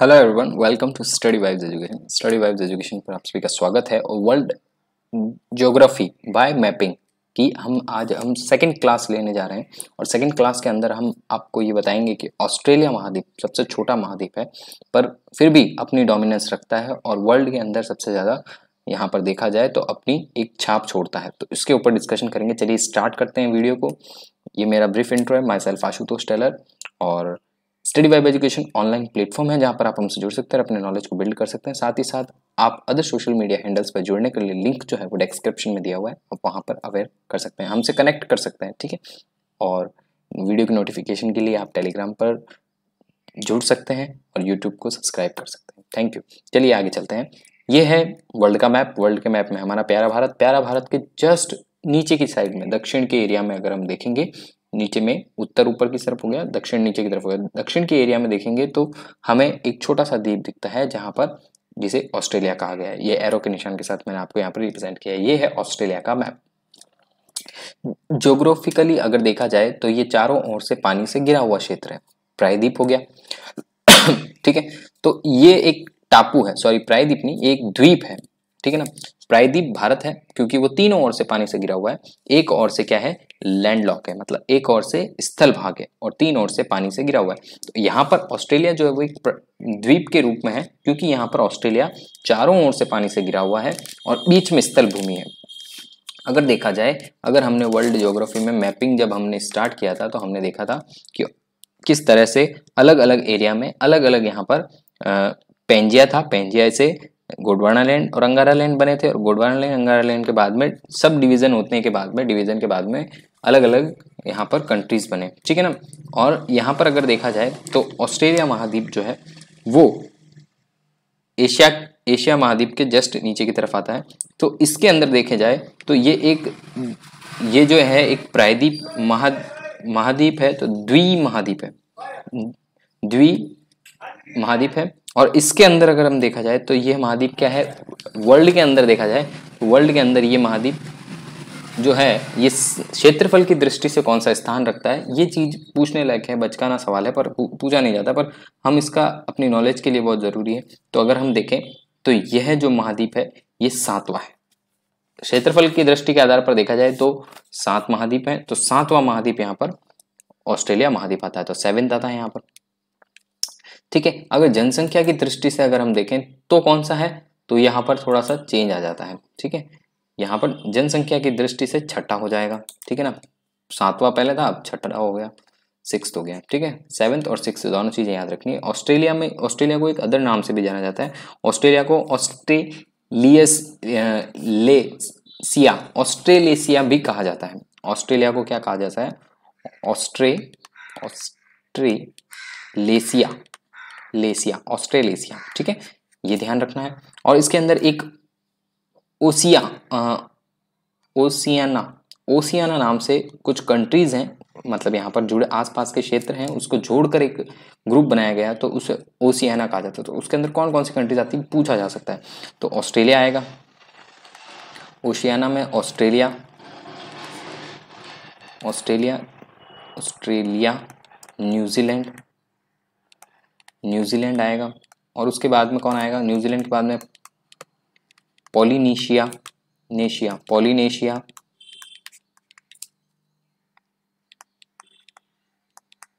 Hello everyone welcome to study vibes education study vibes education पर आप सभी का स्वागत है और वर्ल्ड ज्योग्राफी बाय मैपिंग की हम आज हम सेकंड क्लास लेने जा रहे हैं और सेकंड क्लास के अंदर हम आपको ये बताएंगे कि ऑस्ट्रेलिया महाद्वीप सबसे छोटा महाद्वीप है पर फिर भी अपनी डोमिनेंस रखता है और वर्ल्ड के अंदर सबसे ज़्यादा यहाँ पर देखा जाए तो अपनी एक छाप छोड़ता है तो इसके ऊपर डिस्कशन करेंगे चलिए स्टार्ट करते हैं वीडियो को ये मेरा ब्रीफ इंट्रो है माई सेल्फ आशुतोष टेलर और study vibe education online platform है जहाँ पर आप हमसे जुड़ सकते हैं अपने नॉलेज को बिल्ड कर सकते हैं साथ ही साथ आप अदर सोशल मीडिया हैंडल्स पर जुड़ने के लिए लिंक जो है वो डिस्क्रिप्शन में दिया हुआ है आप वहाँ पर अवेयर कर सकते हैं हमसे कनेक्ट कर सकते हैं ठीक है और वीडियो की नोटिफिकेशन के लिए आप टेलीग्राम पर जुड़ सकते हैं और यूट्यूब को सब्सक्राइब कर सकते हैं थैंक यू चलिए आगे चलते हैं ये है वर्ल्ड का मैप वर्ल्ड के मैप में हमारा प्यारा भारत प्यारा भारत के जस्ट नीचे की साइड में दक्षिण के एरिया में अगर हम देखेंगे नीचे में उत्तर ऊपर की तरफ हो गया दक्षिण नीचे की तरफ हो गया दक्षिण के एरिया में देखेंगे तो हमें एक छोटा सा द्वीप दिखता है जहां पर जिसे ऑस्ट्रेलिया कहा गया है ये एरो के निशान के साथ मैंने आपको यहाँ पर रिप्रेजेंट किया है ये है ऑस्ट्रेलिया का मैप जोग्राफिकली अगर देखा जाए तो ये चारों ओर से पानी से गिरा हुआ क्षेत्र है प्रायद्वीप हो गया ठीक है तो ये एक टापू है सॉरी प्रायद्वीप नहीं एक द्वीप है ठीक है ना प्रायद्वीप भारत है क्योंकि वो तीनों ओर से पानी से गिरा हुआ है एक ओर से क्या है लैंडलॉक है मतलब एक ओर से स्थल भाग है और तीन ओर से पानी से गिरा हुआ है तो यहाँ पर ऑस्ट्रेलिया जो है वो एक द्वीप के रूप में है क्योंकि यहाँ पर ऑस्ट्रेलिया चारों ओर से पानी से गिरा हुआ है और बीच में स्थल भूमि है अगर देखा जाए अगर हमने वर्ल्ड जोग्राफी में मैपिंग जब हमने स्टार्ट किया था तो हमने देखा था कि किस तरह से अलग अलग एरिया में अलग अलग यहाँ पर पेंजिया था पेंजिया से गोडवाना लैंड और अंगारा लैंड बने थे और गोडवाना लैंड अंगारा लैंड के बाद में सब डिवीज़न होने के बाद में डिवीज़न के बाद में अलग अलग यहाँ पर कंट्रीज़ बने ठीक है ना और यहाँ पर अगर देखा जाए तो ऑस्ट्रेलिया महाद्वीप जो है वो एशिया एशिया महाद्वीप के जस्ट नीचे की तरफ आता है तो इसके अंदर देखे जाए तो ये एक ये जो है एक प्रायद्वीप महा महाद्वीप है तो द्वि महाद्वीप है द्वि महाद्वीप है और इसके अंदर अगर हम देखा जाए तो ये महाद्वीप क्या है वर्ल्ड के अंदर देखा जाए तो वर्ल्ड के अंदर ये महाद्वीप जो है ये क्षेत्रफल की दृष्टि से कौन सा स्थान रखता है ये चीज़ पूछने लायक है बचकाना सवाल है पर पूछा नहीं जाता पर हम इसका अपनी नॉलेज के लिए बहुत ज़रूरी है तो अगर हम देखें तो यह जो महाद्वीप है ये सातवां है क्षेत्रफल की दृष्टि के आधार पर देखा जाए तो सात महाद्वीप हैं तो सातवां महाद्वीप यहाँ पर ऑस्ट्रेलिया महाद्वीप आता है तो सेवेंथ आता है यहाँ पर ठीक है अगर जनसंख्या की दृष्टि से अगर हम देखें तो कौन सा है तो यहाँ पर थोड़ा सा चेंज आ जाता है ठीक है यहाँ पर जनसंख्या की दृष्टि से छठा हो जाएगा ठीक है ना सातवां पहले था अब छठा हो गया सिक्स हो गया ठीक है सेवन्थ और सिक्स दोनों चीज़ें याद रखनी है ऑस्ट्रेलिया में ऑस्ट्रेलिया को एक अदर नाम से भी जाना जाता है ऑस्ट्रेलिया को ऑस्ट्रेलियस ले सिया ऑस्ट्रेलेसिया भी कहा जाता है ऑस्ट्रेलिया को क्या कहा जाता है ऑस्ट्रे ऑस्ट्रेलेसिया लेसिया ऑस्ट्रेलेसिया ठीक है ये ध्यान रखना है और इसके अंदर एक ओसिया ओसियाना ओसियाना नाम से कुछ कंट्रीज़ हैं मतलब यहाँ पर जुड़े आसपास के क्षेत्र हैं उसको जोड़कर एक ग्रुप बनाया गया तो उसे ओसियाना कहा जाता है तो उसके अंदर कौन कौन सी कंट्रीज आती है पूछा जा सकता है तो ऑस्ट्रेलिया आएगा ओशियाना में Australia Australia Australia New Zealand New Zealand आएगा और उसके बाद में कौन आएगा न्यूजीलैंड के बाद में पॉलीनीशिया नेशिया पॉलीनेशिया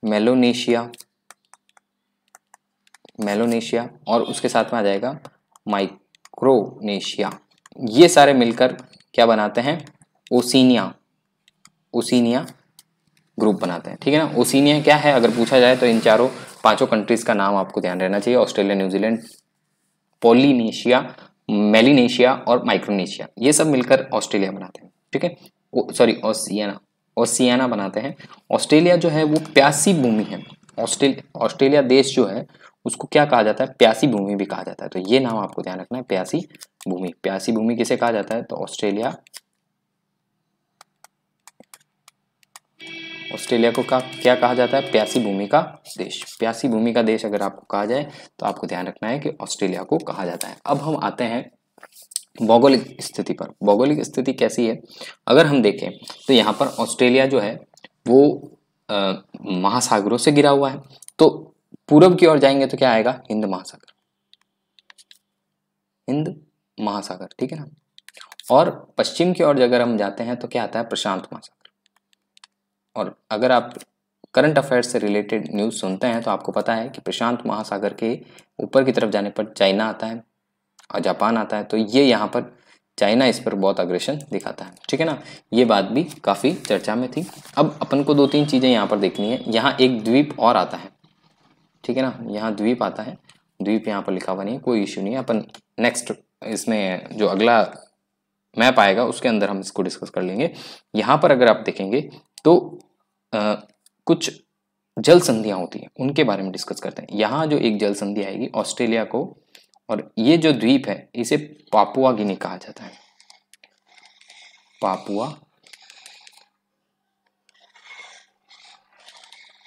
मेलोनेशिया मेलोनेशिया और उसके साथ में आ जाएगा माइक्रोनेशिया ये सारे मिलकर क्या बनाते हैं ओसिनिया ओसिनिया ग्रुप बनाते हैं ठीक है ना ओसिनिया क्या है अगर पूछा जाए तो इन चारों पांचों कंट्रीज का नाम आपको ध्यान रहना चाहिए ऑस्ट्रेलिया न्यूजीलैंड पोलिनेशिया मेलिनेशिया और माइक्रोनेशिया ये सब मिलकर ऑस्ट्रेलिया बनाते हैं ठीक है सॉरी ओसियाना ओसियाना बनाते हैं ऑस्ट्रेलिया जो है वो प्यासी भूमि है ऑस्ट्रेलिया ऑस्ट्रेलिया देश जो है उसको क्या कहा जाता है प्यासी भूमि भी कहा जाता है तो ये नाम आपको ध्यान रखना है प्यासी भूमि प्यासी भूमि किसे कहा जाता है तो ऑस्ट्रेलिया ऑस्ट्रेलिया को का क्या कहा जाता है प्यासी भूमि का देश प्यासी भूमि का देश अगर आपको कहा जाए तो आपको ध्यान रखना है कि ऑस्ट्रेलिया को कहा जाता है अब हम आते हैं भौगोलिक स्थिति पर भौगोलिक स्थिति कैसी है अगर हम देखें तो यहाँ पर ऑस्ट्रेलिया जो है वो आ, महासागरों से घिरा हुआ है तो पूर्व की ओर जाएंगे तो क्या आएगा हिंद महासागर हिंद महासागर ठीक है ना और पश्चिम की ओर अगर हम जाते हैं तो क्या आता है प्रशांत महासागर और अगर आप करंट अफेयर्स से रिलेटेड न्यूज़ सुनते हैं तो आपको पता है कि प्रशांत महासागर के ऊपर की तरफ जाने पर चाइना आता है और जापान आता है तो ये यहाँ पर चाइना इस पर बहुत अग्रेशन दिखाता है ठीक है ना ये बात भी काफ़ी चर्चा में थी अब अपन को दो तीन चीज़ें यहाँ पर देखनी है यहाँ एक द्वीप और आता है ठीक है ना यहाँ द्वीप आता है द्वीप यहाँ पर लिखा हुआ नहीं है कोई इश्यू नहीं है अपन नेक्स्ट इसमें जो अगला मैप आएगा उसके अंदर हम इसको डिस्कस कर लेंगे यहाँ पर अगर आप देखेंगे तो कुछ जल संधियाँ होती हैं उनके बारे में डिस्कस करते हैं यहाँ जो एक जल संधि आएगी ऑस्ट्रेलिया को और ये जो द्वीप है इसे पापुआ गिनी कहा जाता है Papua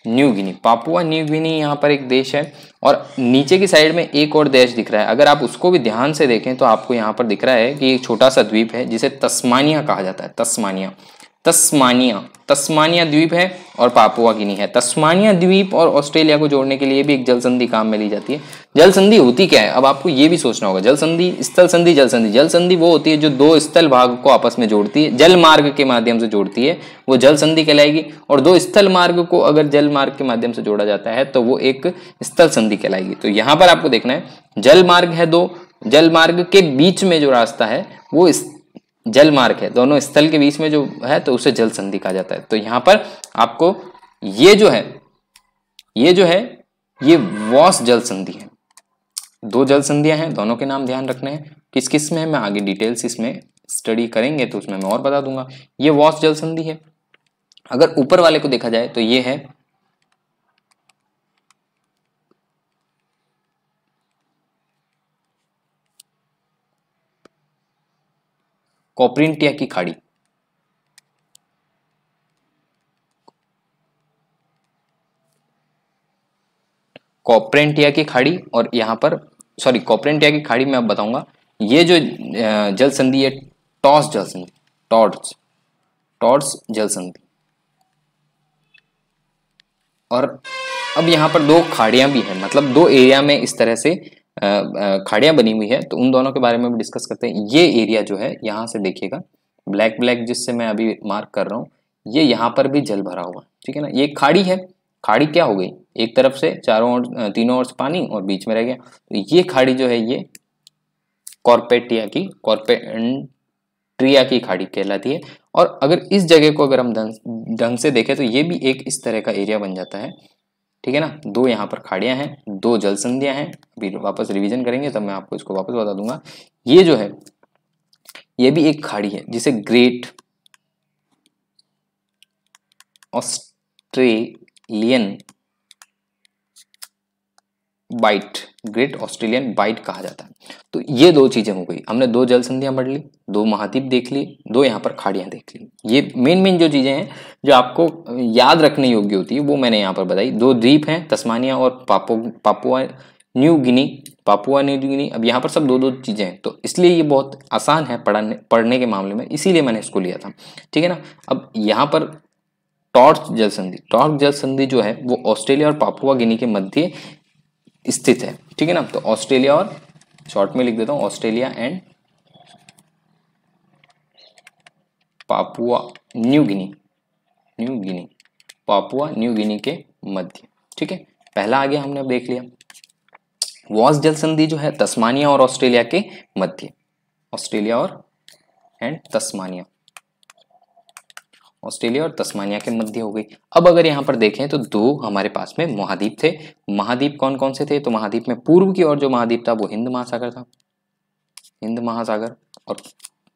New Guinea Papua New Guinea यहाँ पर एक देश है और नीचे की साइड में एक और देश दिख रहा है अगर आप उसको भी ध्यान से देखें तो आपको यहाँ पर दिख रहा है कि एक छोटा सा द्वीप है जिसे तस्मानिया कहा जाता है तस्मानिया तस्मानिया तस्मानिया द्वीप है और पापुआ गिनी है तस्मानिया द्वीप और ऑस्ट्रेलिया को जोड़ने के लिए भी एक जल संधि काम में ली जाती है जल संधि होती क्या है अब आपको ये भी सोचना होगा जल संधि स्थल संधि जल संधि जल संधि वो होती है जो दो स्थल भाग को आपस में जोड़ती है जल मार्ग के माध्यम से जोड़ती है वो जल संधि कहलाएगी और दो स्थल मार्ग को अगर जल मार्ग के माध्यम से जोड़ा जाता है तो वो एक स्थल संधि कहलाएगी तो यहाँ पर आपको देखना है जल मार्ग है दो जल मार्ग के बीच में जो रास्ता है वो जल मार्ग है दोनों स्थल के बीच में जो है तो उसे जल संधि कहा जाता है तो यहां पर आपको ये जो है ये जो है ये वॉस जल संधि है दो जल संधियां हैं दोनों के नाम ध्यान रखने हैं किस किस में मैं आगे डिटेल्स इसमें स्टडी करेंगे तो उसमें मैं और बता दूंगा ये वॉस जल संधि है अगर ऊपर वाले को देखा जाए तो ये है कॉप्रिंटिया की खाड़ी कॉपरेंटिया की खाड़ी और यहां पर सॉरी कॉप्रेंटिया की खाड़ी में आप बताऊंगा ये जो जल संधि है टॉस जल संधि टॉर्च टॉर्च जल संधि और अब यहां पर दो खाड़ियां भी हैं मतलब दो एरिया में इस तरह से खाड़ियां बनी हुई है तो उन दोनों के बारे में भी डिस्कस करते हैं ये एरिया जो है यहाँ से देखिएगा ब्लैक ब्लैक जिससे मैं अभी मार्क कर रहा हूँ ये यहाँ पर भी जल भरा हुआ है ठीक है ना ये खाड़ी है खाड़ी क्या हो गई एक तरफ से चारों ओर तीनों ओर से पानी और बीच में रह गया तो ये खाड़ी जो है ये कॉर्पेटिया की कॉर्पेट्रिया की खाड़ी कहलाती है और अगर इस जगह को अगर हम ढंग से देखें तो ये भी एक इस तरह का एरिया बन जाता है ठीक है ना दो यहाँ पर खाड़ियां हैं दो जल संधियां हैं अभी वापस रिवीजन करेंगे तब मैं आपको इसको वापस बता दूंगा ये जो है ये भी एक खाड़ी है जिसे Great Australian Bight Great Australian Bight कहा जाता है तो ये दो चीज़ें हो गई हमने दो जल संधियां पढ़ ली दो महाद्वीप देख ली दो यहाँ पर खाड़ियां देख ली ये मेन मेन जो चीज़ें हैं जो आपको याद रखने योग्य होती है वो मैंने यहाँ पर बताई दो द्वीप हैं तस्मानिया और पापो Papua New Guinea Papua New Guinea अब यहाँ पर सब दो दो चीज़ें हैं तो इसलिए ये बहुत आसान है पढ़ाने पढ़ने के मामले में इसीलिए मैंने इसको लिया था ठीक है ना अब यहाँ पर टॉर्च जल संधि टॉर्च जल संधि जो है वो ऑस्ट्रेलिया और पापुआ गिनी के मध्य स्थित है ठीक है ना तो ऑस्ट्रेलिया और शॉर्ट में लिख देता हूं Australia and Papua New Guinea New Guinea Papua New Guinea के मध्य ठीक है पहला आगे हमने अब देख लिया वॉस जल संधि जो है तस्मानिया और ऑस्ट्रेलिया के मध्य ऑस्ट्रेलिया और एंड तस्मानिया ऑस्ट्रेलिया और तस्मानिया के मध्य हो गई अब अगर यहाँ पर देखें तो दो हमारे पास में महाद्वीप थे महाद्वीप कौन कौन से थे तो महाद्वीप में पूर्व की ओर जो महाद्वीप था वो हिंद महासागर था हिंद महासागर और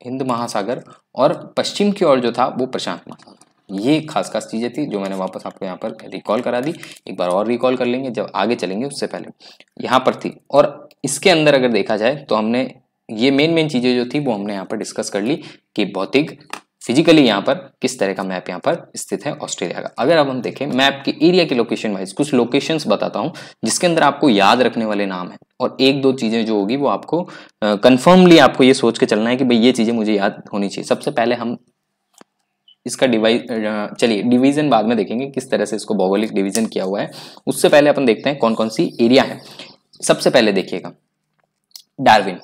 हिंद महासागर और पश्चिम की ओर जो था वो प्रशांत महासागर ये खास खास चीज़ें थी जो मैंने वापस आपको यहाँ पर रिकॉल करा दी एक बार और रिकॉल कर लेंगे जब आगे चलेंगे उससे पहले यहाँ पर थी और इसके अंदर अगर देखा जाए तो हमने ये मेन मेन चीज़ें जो थी वो हमने यहाँ पर डिस्कस कर ली कि भौतिक फिजिकली यहाँ पर किस तरह का मैप यहाँ पर स्थित है ऑस्ट्रेलिया का अगर अब हम देखें मैप के एरिया के लोकेशन वाइज कुछ लोकेशन बताता हूँ जिसके अंदर आपको याद रखने वाले नाम है और एक दो चीज़ें जो होगी वो आपको कन्फर्मली आपको ये सोच के चलना है कि भाई ये चीज़ें मुझे याद होनी चाहिए सबसे पहले हम इसका डिवाइज चलिए डिवीजन बाद में देखेंगे किस तरह से इसको भौगोलिक डिवीजन किया हुआ है उससे पहले अपन देखते हैं कौन कौन सी एरिया है सबसे पहले देखिएगा डार्विन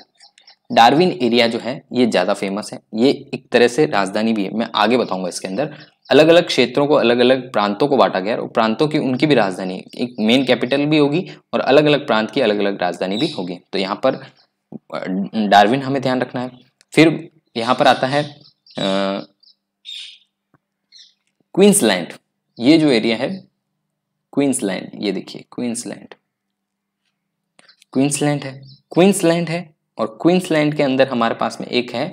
डार्विन एरिया जो है ये ज़्यादा फेमस है ये एक तरह से राजधानी भी है मैं आगे बताऊंगा इसके अंदर अलग अलग क्षेत्रों को अलग अलग प्रांतों को बांटा गया और प्रांतों की उनकी भी राजधानी एक मेन कैपिटल भी होगी और अलग अलग प्रांत की अलग अलग राजधानी भी होगी तो यहाँ पर डार्विन हमें ध्यान रखना है फिर यहाँ पर आता है क्वींसलैंड ये जो एरिया है क्वींसलैंड ये देखिए क्वींसलैंड क्वींसलैंड है क्वींसलैंड है और क्वींसलैंड के अंदर हमारे पास में एक है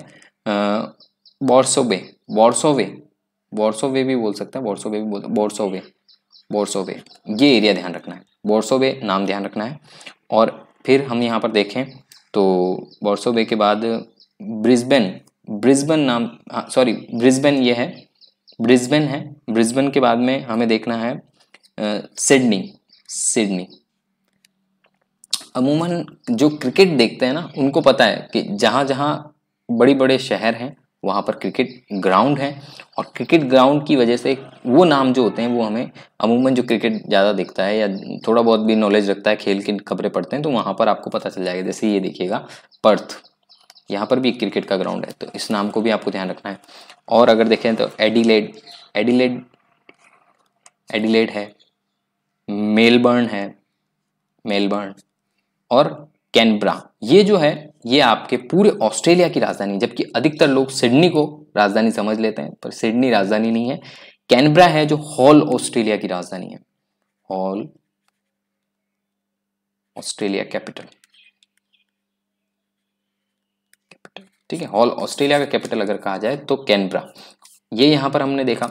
वॉर्सोवे वॉर्सोवे वॉर्सोवे भी बोल सकते हैं वॉर्सोवे भी बोल वॉर्सोवे वॉर्सोवे ये एरिया ध्यान रखना है वॉर्सोवे नाम ध्यान रखना है और फिर हम यहाँ पर देखें तो वॉर्सोवे के बाद ब्रिस्बेन ब्रिस्बेन नाम सॉरी हाँ, ब्रिस्बेन ये है ब्रिस्बेन है ब्रिस्बेन के बाद में हमें देखना है सिडनी सिडनी अमूमन जो क्रिकेट देखते हैं ना उनको पता है कि जहाँ जहाँ बड़े बड़े शहर हैं वहाँ पर क्रिकेट ग्राउंड है और क्रिकेट ग्राउंड की वजह से वो नाम जो होते हैं वो हमें अमूमन जो क्रिकेट ज़्यादा देखता है या थोड़ा बहुत भी नॉलेज रखता है खेल की खबरें पढ़ते हैं तो वहाँ पर आपको पता चल जाएगा जैसे ये देखिएगा पर्थ यहाँ पर भी क्रिकेट का ग्राउंड है तो इस नाम को भी आपको ध्यान रखना है और अगर देखें तो एडिलेड एडिलेड एडिलेड है मेलबर्न है मेलबर्न और कैनब्रा ये जो है ये आपके पूरे ऑस्ट्रेलिया की राजधानी जबकि अधिकतर लोग सिडनी को राजधानी समझ लेते हैं पर सिडनी राजधानी नहीं है कैनब्रा है जो हॉल ऑस्ट्रेलिया की राजधानी है हॉल ऑस्ट्रेलिया कैपिटल कैपिटल ठीक है हॉल ऑस्ट्रेलिया का कैपिटल अगर कहा जाए तो कैनब्रा ये यहां पर हमने देखा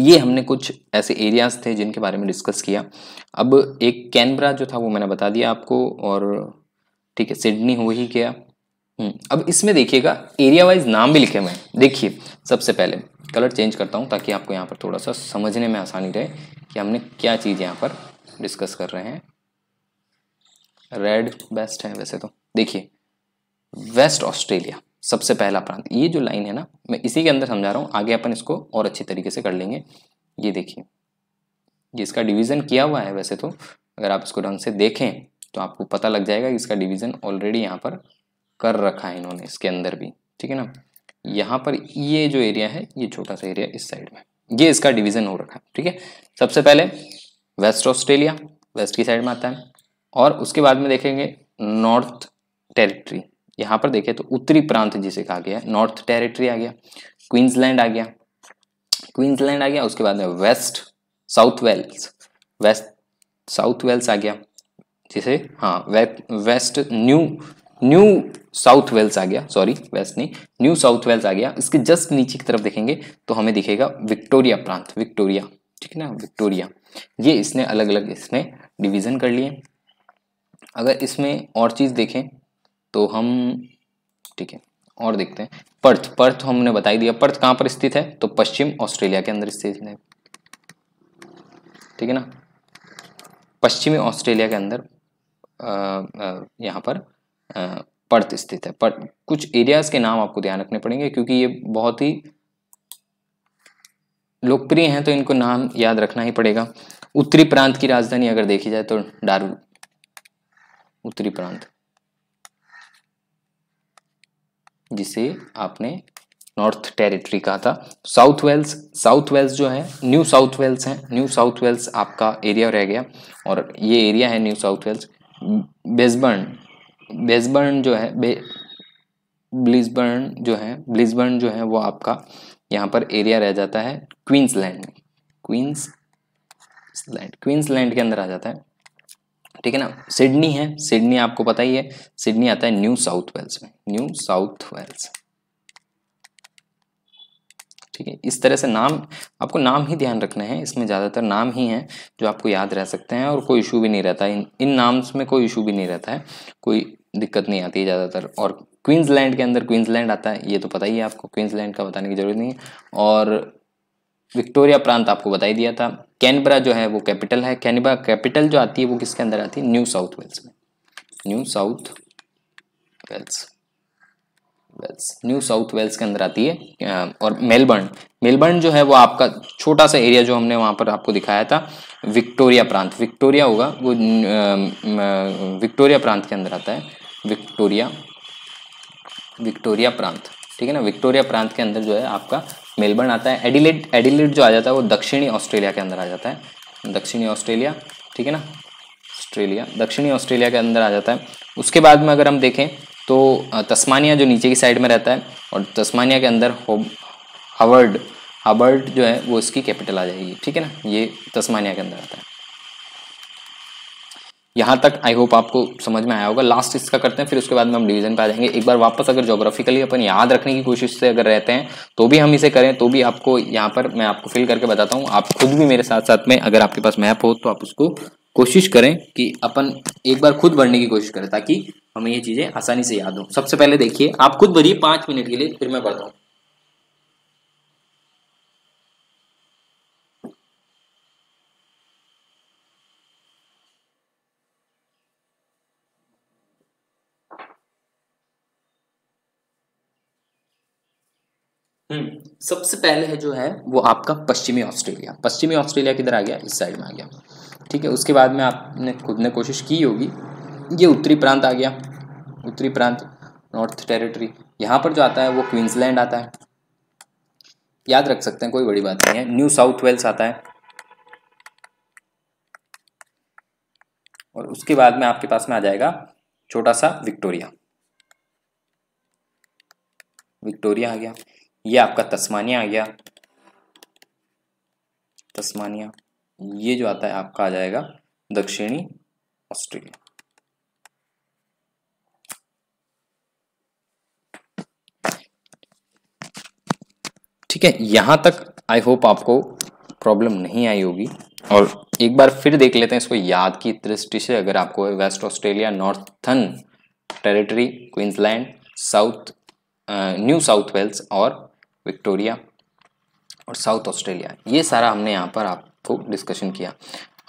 ये हमने कुछ ऐसे एरियाज थे जिनके बारे में डिस्कस किया अब एक कैनबरा जो था वो मैंने बता दिया आपको और ठीक है सिडनी हो ही गया हम्म, अब इसमें देखिएगा एरिया वाइज नाम भी लिखे मैं देखिए सबसे पहले कलर चेंज करता हूँ ताकि आपको यहाँ पर थोड़ा सा समझने में आसानी रहे कि हमने क्या चीज़ यहाँ पर डिस्कस कर रहे हैं रेड बेस्ट है वैसे तो देखिए वेस्ट ऑस्ट्रेलिया सबसे पहला प्रांत ये जो लाइन है ना मैं इसी के अंदर समझा रहा हूँ आगे अपन इसको और अच्छी तरीके से कर लेंगे ये देखिए ये इसका डिवीज़न किया हुआ है वैसे तो अगर आप इसको ढंग से देखें तो आपको पता लग जाएगा कि इसका डिवीज़न ऑलरेडी यहाँ पर कर रखा है इन्होंने इसके अंदर भी ठीक है ना यहाँ पर ये जो एरिया है ये छोटा सा एरिया इस साइड में ये इसका डिवीज़न हो रखा है ठीक है सबसे पहले वेस्ट ऑस्ट्रेलिया वेस्ट की साइड में आता है और उसके बाद में देखेंगे नॉर्थ टेरिटरी यहाँ पर देखें तो उत्तरी प्रांत जिसे कहा गया नॉर्थ टेरिटरी आ गया क्वींसलैंड आ गया क्वींसलैंड आ गया उसके बाद में West South Wales West South Wales आ गया जिसे हाँ वे, West New New South Wales आ गया सॉरी वेस्ट नहीं न्यू साउथ वेल्स आ गया इसके जस्ट नीचे की तरफ देखेंगे तो हमें दिखेगा विक्टोरिया प्रांत विक्टोरिया ठीक है ना विक्टोरिया ये इसने अलग अलग इसने डिवीज़न कर लिए अगर इसमें और चीज़ देखें तो हम ठीक है और देखते हैं पर्थ पर्थ हमने बताई दिया पर्थ कहां पर स्थित है तो पश्चिम ऑस्ट्रेलिया के अंदर स्थित है ठीक है ना पश्चिमी ऑस्ट्रेलिया के अंदर यहाँ पर पर्थ स्थित है पर कुछ एरियाज के नाम आपको ध्यान रखने पड़ेंगे क्योंकि ये बहुत ही लोकप्रिय हैं तो इनको नाम याद रखना ही पड़ेगा उत्तरी प्रांत की राजधानी अगर देखी जाए तो डारू उत्तरी प्रांत जिसे आपने नॉर्थ टेरिटरी कहा था साउथ वेल्स साउथ वेल्स जो है न्यू साउथ वेल्स है न्यू साउथ वेल्स आपका एरिया रह गया और ये एरिया है न्यू साउथ वेल्स बेसबर्न बेसबर्न जो है बे ब्लिसबर्न जो है ब्लिसबर्न जो है वो आपका यहाँ पर एरिया रह जाता है क्वींसलैंड क्वींस लैंड क्वींसलैंड के अंदर आ जाता है ठीक है ना सिडनी है सिडनी आपको पता ही है सिडनी आता है न्यू साउथ वेल्स में न्यू साउथ वेल्स ठीक है इस तरह से नाम आपको नाम ही ध्यान रखना है इसमें ज़्यादातर नाम ही हैं जो आपको याद रह सकते हैं और कोई इशू भी नहीं रहता इन इन नाम्स में कोई इशू भी नहीं रहता है कोई दिक्कत नहीं आती है ज़्यादातर और क्वींसलैंड के अंदर क्वींसलैंड आता है ये तो पता ही है आपको क्वींसलैंड का बताने की ज़रूरत नहीं है और विक्टोरिया प्रांत आपको बताई दिया था कैनबरा जो है वो कैपिटल है कैनबरा कैपिटल जो आती है वो किसके अंदर आती है न्यू साउथ वेल्स में New South Wales Wales New South Wales के अंदर आती है और मेलबर्न मेलबर्न जो है वो आपका छोटा सा एरिया जो हमने वहाँ पर आपको दिखाया था विक्टोरिया प्रांत विक्टोरिया होगा वो विक्टोरिया प्रांत के अंदर आता है विक्टोरिया विक्टोरिया प्रांत ठीक है ना विक्टोरिया प्रांत के अंदर जो है आपका मेलबर्न आता है एडिलेट एडिलेट जो आ जाता है वो दक्षिणी ऑस्ट्रेलिया के अंदर आ जाता है दक्षिणी ऑस्ट्रेलिया ठीक है ना ऑस्ट्रेलिया दक्षिणी ऑस्ट्रेलिया के अंदर आ जाता है उसके बाद में अगर हम देखें तो तस्मानिया जो नीचे की साइड में रहता है और तस्मानिया के अंदर हवर्ड हबर्ड जो है वो इसकी कैपिटल आ जाएगी ठीक है ना ये तस्मानिया के अंदर आता है यहाँ तक आई होप आपको समझ में आया होगा लास्ट इसका करते हैं फिर उसके बाद में हम डिवीजन पे आ जाएंगे एक बार वापस अगर जोग्राफिकली अपन याद रखने की कोशिश से अगर रहते हैं तो भी हम इसे करें तो भी आपको यहाँ पर मैं आपको फिल करके बताता हूँ आप खुद भी मेरे साथ साथ में अगर आपके पास मैप हो तो आप उसको कोशिश करें कि अपन एक बार खुद बढ़ने की कोशिश करें ताकि हमें ये चीज़ें आसानी से याद हो सबसे पहले देखिए आप खुद भरिए पाँच मिनट के लिए फिर मैं बढ़ता हूँ हम्म। सबसे पहले है जो है वो आपका पश्चिमी ऑस्ट्रेलिया पश्चिमी ऑस्ट्रेलिया किधर आ गया इस साइड में आ गया ठीक है उसके बाद में आपने खुद ने कोशिश की होगी ये उत्तरी प्रांत आ गया उत्तरी प्रांत नॉर्थ टेरिटरी यहाँ पर जो आता है वो क्वींसलैंड आता है याद रख सकते हैं कोई बड़ी बात नहीं है न्यू साउथ वेल्स आता है और उसके बाद में आपके पास में आ जाएगा छोटा सा विक्टोरिया विक्टोरिया आ गया ये आपका तस्मानिया आ गया तस्मानिया ये जो आता है आपका आ जाएगा दक्षिणी ऑस्ट्रेलिया ठीक है यहां तक आई होप आपको प्रॉब्लम नहीं आई होगी और एक बार फिर देख लेते हैं इसको याद की दृष्टि से अगर आपको West Australia Northern Territory Queensland South New South Wales और विक्टोरिया और साउथ ऑस्ट्रेलिया ये सारा हमने यहाँ पर आपको डिस्कशन किया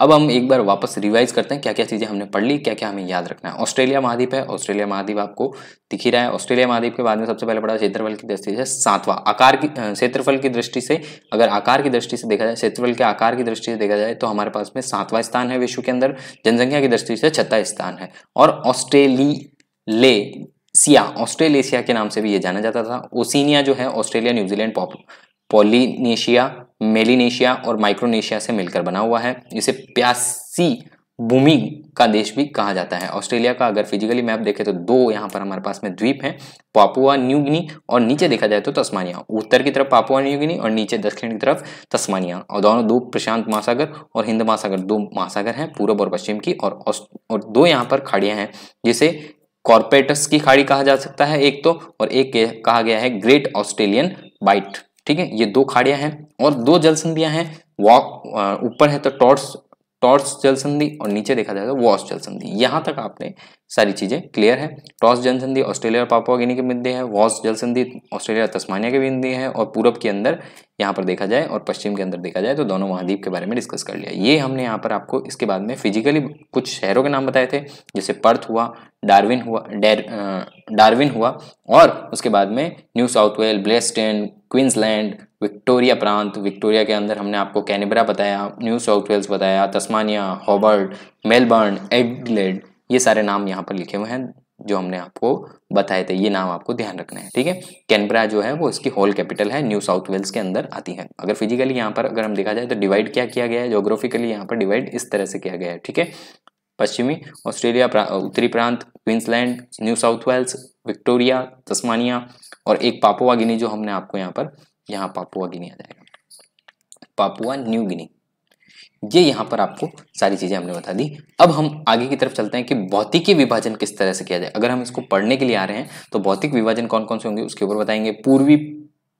अब हम एक बार वापस रिवाइज करते हैं क्या क्या चीज़ें हमने पढ़ ली क्या क्या हमें याद रखना है ऑस्ट्रेलिया महाद्वीप है ऑस्ट्रेलिया महाद्वीप आपको दिख ही रहा है ऑस्ट्रेलिया महाद्वीप के बाद में सबसे पहले पड़ा क्षेत्रफल की दृष्टि से सातवां आकार की क्षेत्रफल की दृष्टि से अगर आकार की दृष्टि से देखा जाए क्षेत्रफल के आकार की दृष्टि से देखा जाए तो हमारे पास में सातवां स्थान है विश्व के अंदर जनसंख्या की दृष्टि से छठा स्थान है और ऑस्ट्रेली ले सिया ऑस्ट्रेलेशिया के नाम से भी ये जाना जाता था ओसिनिया जो है ऑस्ट्रेलिया न्यूजीलैंड पॉलिनेशिया मेलिनेशिया और माइक्रोनेशिया से मिलकर बना हुआ है इसे प्यासी भूमि का देश भी कहा जाता है ऑस्ट्रेलिया का अगर फिजिकली मैप देखें तो दो यहाँ पर हमारे पास में द्वीप हैं पापुआ न्यूगिनी और नीचे देखा जाए तो तस्मानिया उत्तर की तरफ पापुआ न्यूगिनी और नीचे दक्षिण की तरफ तस्मानिया और दोनों दो प्रशांत महासागर और हिंद महासागर दो महासागर हैं पूर्व और पश्चिम की और, और दो यहाँ पर खाड़ियाँ हैं जिसे कॉर्पेटस की खाड़ी कहा जा सकता है एक तो और एक कहा गया है ग्रेट ऑस्ट्रेलियन बाइट ठीक है ये दो खाड़ियां हैं और दो जल संधियां हैं वॉक ऊपर है तो टॉर्स टॉर्स जल संधि और नीचे देखा जाएगा वॉस तो जल संधि यहां तक आपने सारी चीज़ें क्लियर है टॉस जल संधि ऑस्ट्रेलिया और पापुआ गिनी के मध्य है वॉस जल संधि ऑस्ट्रेलिया और तस्मानिया के मध्य है और पूरब के अंदर यहाँ पर देखा जाए और पश्चिम के अंदर देखा जाए तो दोनों महाद्वीप के बारे में डिस्कस कर लिया ये हमने यहाँ पर आपको इसके बाद में फिजिकली कुछ शहरों के नाम बताए थे जैसे पर्थ हुआ डार्विन हुआ डारविन डार्विन हुआ और उसके बाद में न्यू साउथ वेल ब्लेस्टन क्वींसलैंड विक्टोरिया प्रांत विक्टोरिया के अंदर हमने आपको कैनिब्रा बताया न्यू साउथ वेल्स बताया तस्मानिया हॉबर्ट मेलबर्न एडलेड ये सारे नाम यहाँ पर लिखे हुए हैं जो हमने आपको बताए थे ये नाम आपको ध्यान रखना है ठीक है कैनबरा जो है वो इसकी होल कैपिटल है न्यू साउथ वेल्स के अंदर आती है अगर फिजिकली यहाँ पर अगर हम देखा जाए तो डिवाइड क्या किया गया है जोग्राफिकली यहाँ पर डिवाइड इस तरह से किया गया है ठीक है पश्चिमी ऑस्ट्रेलिया उत्तरी प्रांत Queensland New South Wales Victoria Tasmania और एक पापुआ गिनी जो हमने आपको यहाँ पर यहाँ पापुआ गिनी आ जाएगा पापुआ न्यू गिनी ये यहाँ पर आपको सारी चीज़ें हमने बता दी अब हम आगे की तरफ चलते हैं कि भौतिकी विभाजन किस तरह से किया जाए अगर हम इसको पढ़ने के लिए आ रहे हैं तो भौतिक विभाजन कौन कौन से होंगे उसके ऊपर बताएंगे पूर्वी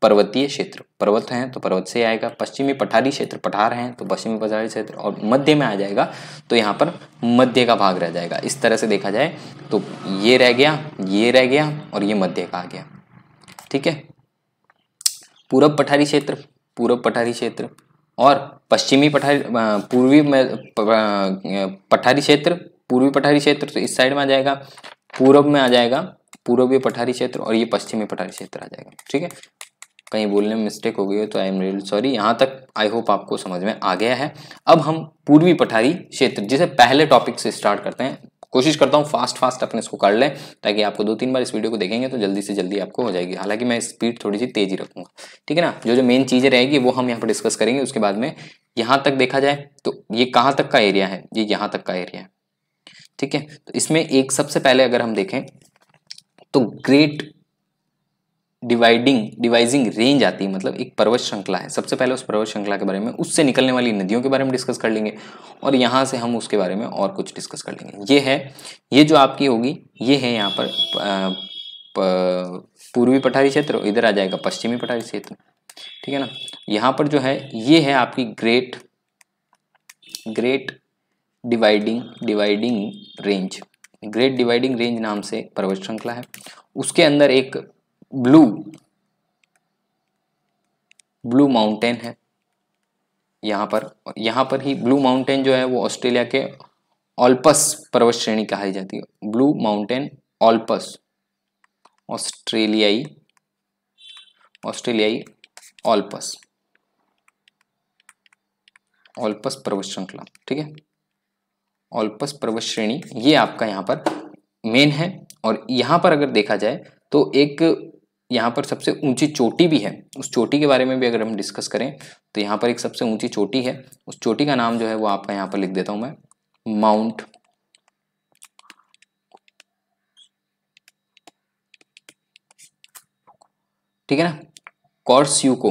पर्वतीय क्षेत्र पर्वत हैं तो पर्वत से आएगा पश्चिमी पठारी क्षेत्र पठार हैं तो पश्चिमी पठारी क्षेत्र और मध्य में आ जाएगा तो यहाँ पर मध्य का भाग रह जाएगा इस तरह से देखा जाए तो ये रह गया ये रह गया और ये मध्य का आ गया ठीक है पूरब पठारी क्षेत्र पूरब पठारी क्षेत्र और पश्चिमी पठारी पूर्वी में पठारी क्षेत्र पूर्वी पठारी क्षेत्र तो इस साइड में आ जाएगा पूर्व में आ जाएगा पूर्वी पठारी क्षेत्र और ये पश्चिमी पठारी क्षेत्र आ जाएगा ठीक है कहीं बोलने में मिस्टेक हो गई हो तो आई एम रियल सॉरी यहाँ तक आई होप आपको समझ में आ गया है अब हम पूर्वी पठारी क्षेत्र जिसे पहले टॉपिक से स्टार्ट करते हैं कोशिश करता हूँ फास्ट फास्ट अपने इसको कर लें ताकि आपको दो तीन बार इस वीडियो को देखेंगे तो जल्दी से जल्दी आपको हो जाएगी हालांकि मैं स्पीड थोड़ी सी तेजी रखूंगा ठीक है ना जो जो मेन चीज़ें रहेगी वो हम यहाँ पर डिस्कस करेंगे उसके बाद में यहाँ तक देखा जाए तो ये कहाँ तक का एरिया है ये यहाँ तक का एरिया है ठीक है तो इसमें एक सबसे पहले अगर हम देखें तो ग्रेट डिवाइडिंग डिवाइजिंग रेंज आती है मतलब एक पर्वत श्रृंखला है सबसे पहले उस पर्वत श्रृंखला के बारे में उससे निकलने वाली नदियों के बारे में डिस्कस कर लेंगे और यहाँ से हम उसके बारे में और कुछ डिस्कस कर लेंगे ये है ये जो आपकी होगी ये है यहाँ पर पूर्वी पठारी क्षेत्र इधर आ जाएगा पश्चिमी पठारी क्षेत्र ठीक है ना यहाँ पर जो है ये है आपकी Great Great Dividing Dividing Range Great Dividing Range नाम से पर्वत श्रृंखला है उसके अंदर एक ब्लू ब्लू माउंटेन है यहां पर यहां पर ही ब्लू माउंटेन जो है वो ऑस्ट्रेलिया के ऑल्पस पर्वत श्रेणी कहाई जाती है ब्लू माउंटेन ऑल्पस ऑस्ट्रेलियाई ऑस्ट्रेलियाई ऑल्पस ऑल्पस पर्वत श्रृंखला ठीक है ऑल्पस पर्वत श्रेणी ये आपका यहां पर मेन है और यहां पर अगर देखा जाए तो एक यहाँ पर सबसे ऊंची चोटी भी है उस चोटी के बारे में भी अगर हम डिस्कस करें तो यहाँ पर एक सबसे ऊंची चोटी है उस चोटी का नाम जो है वो आपका यहाँ पर लिख देता हूँ मैं माउंट ठीक है ना कॉर्स्यूको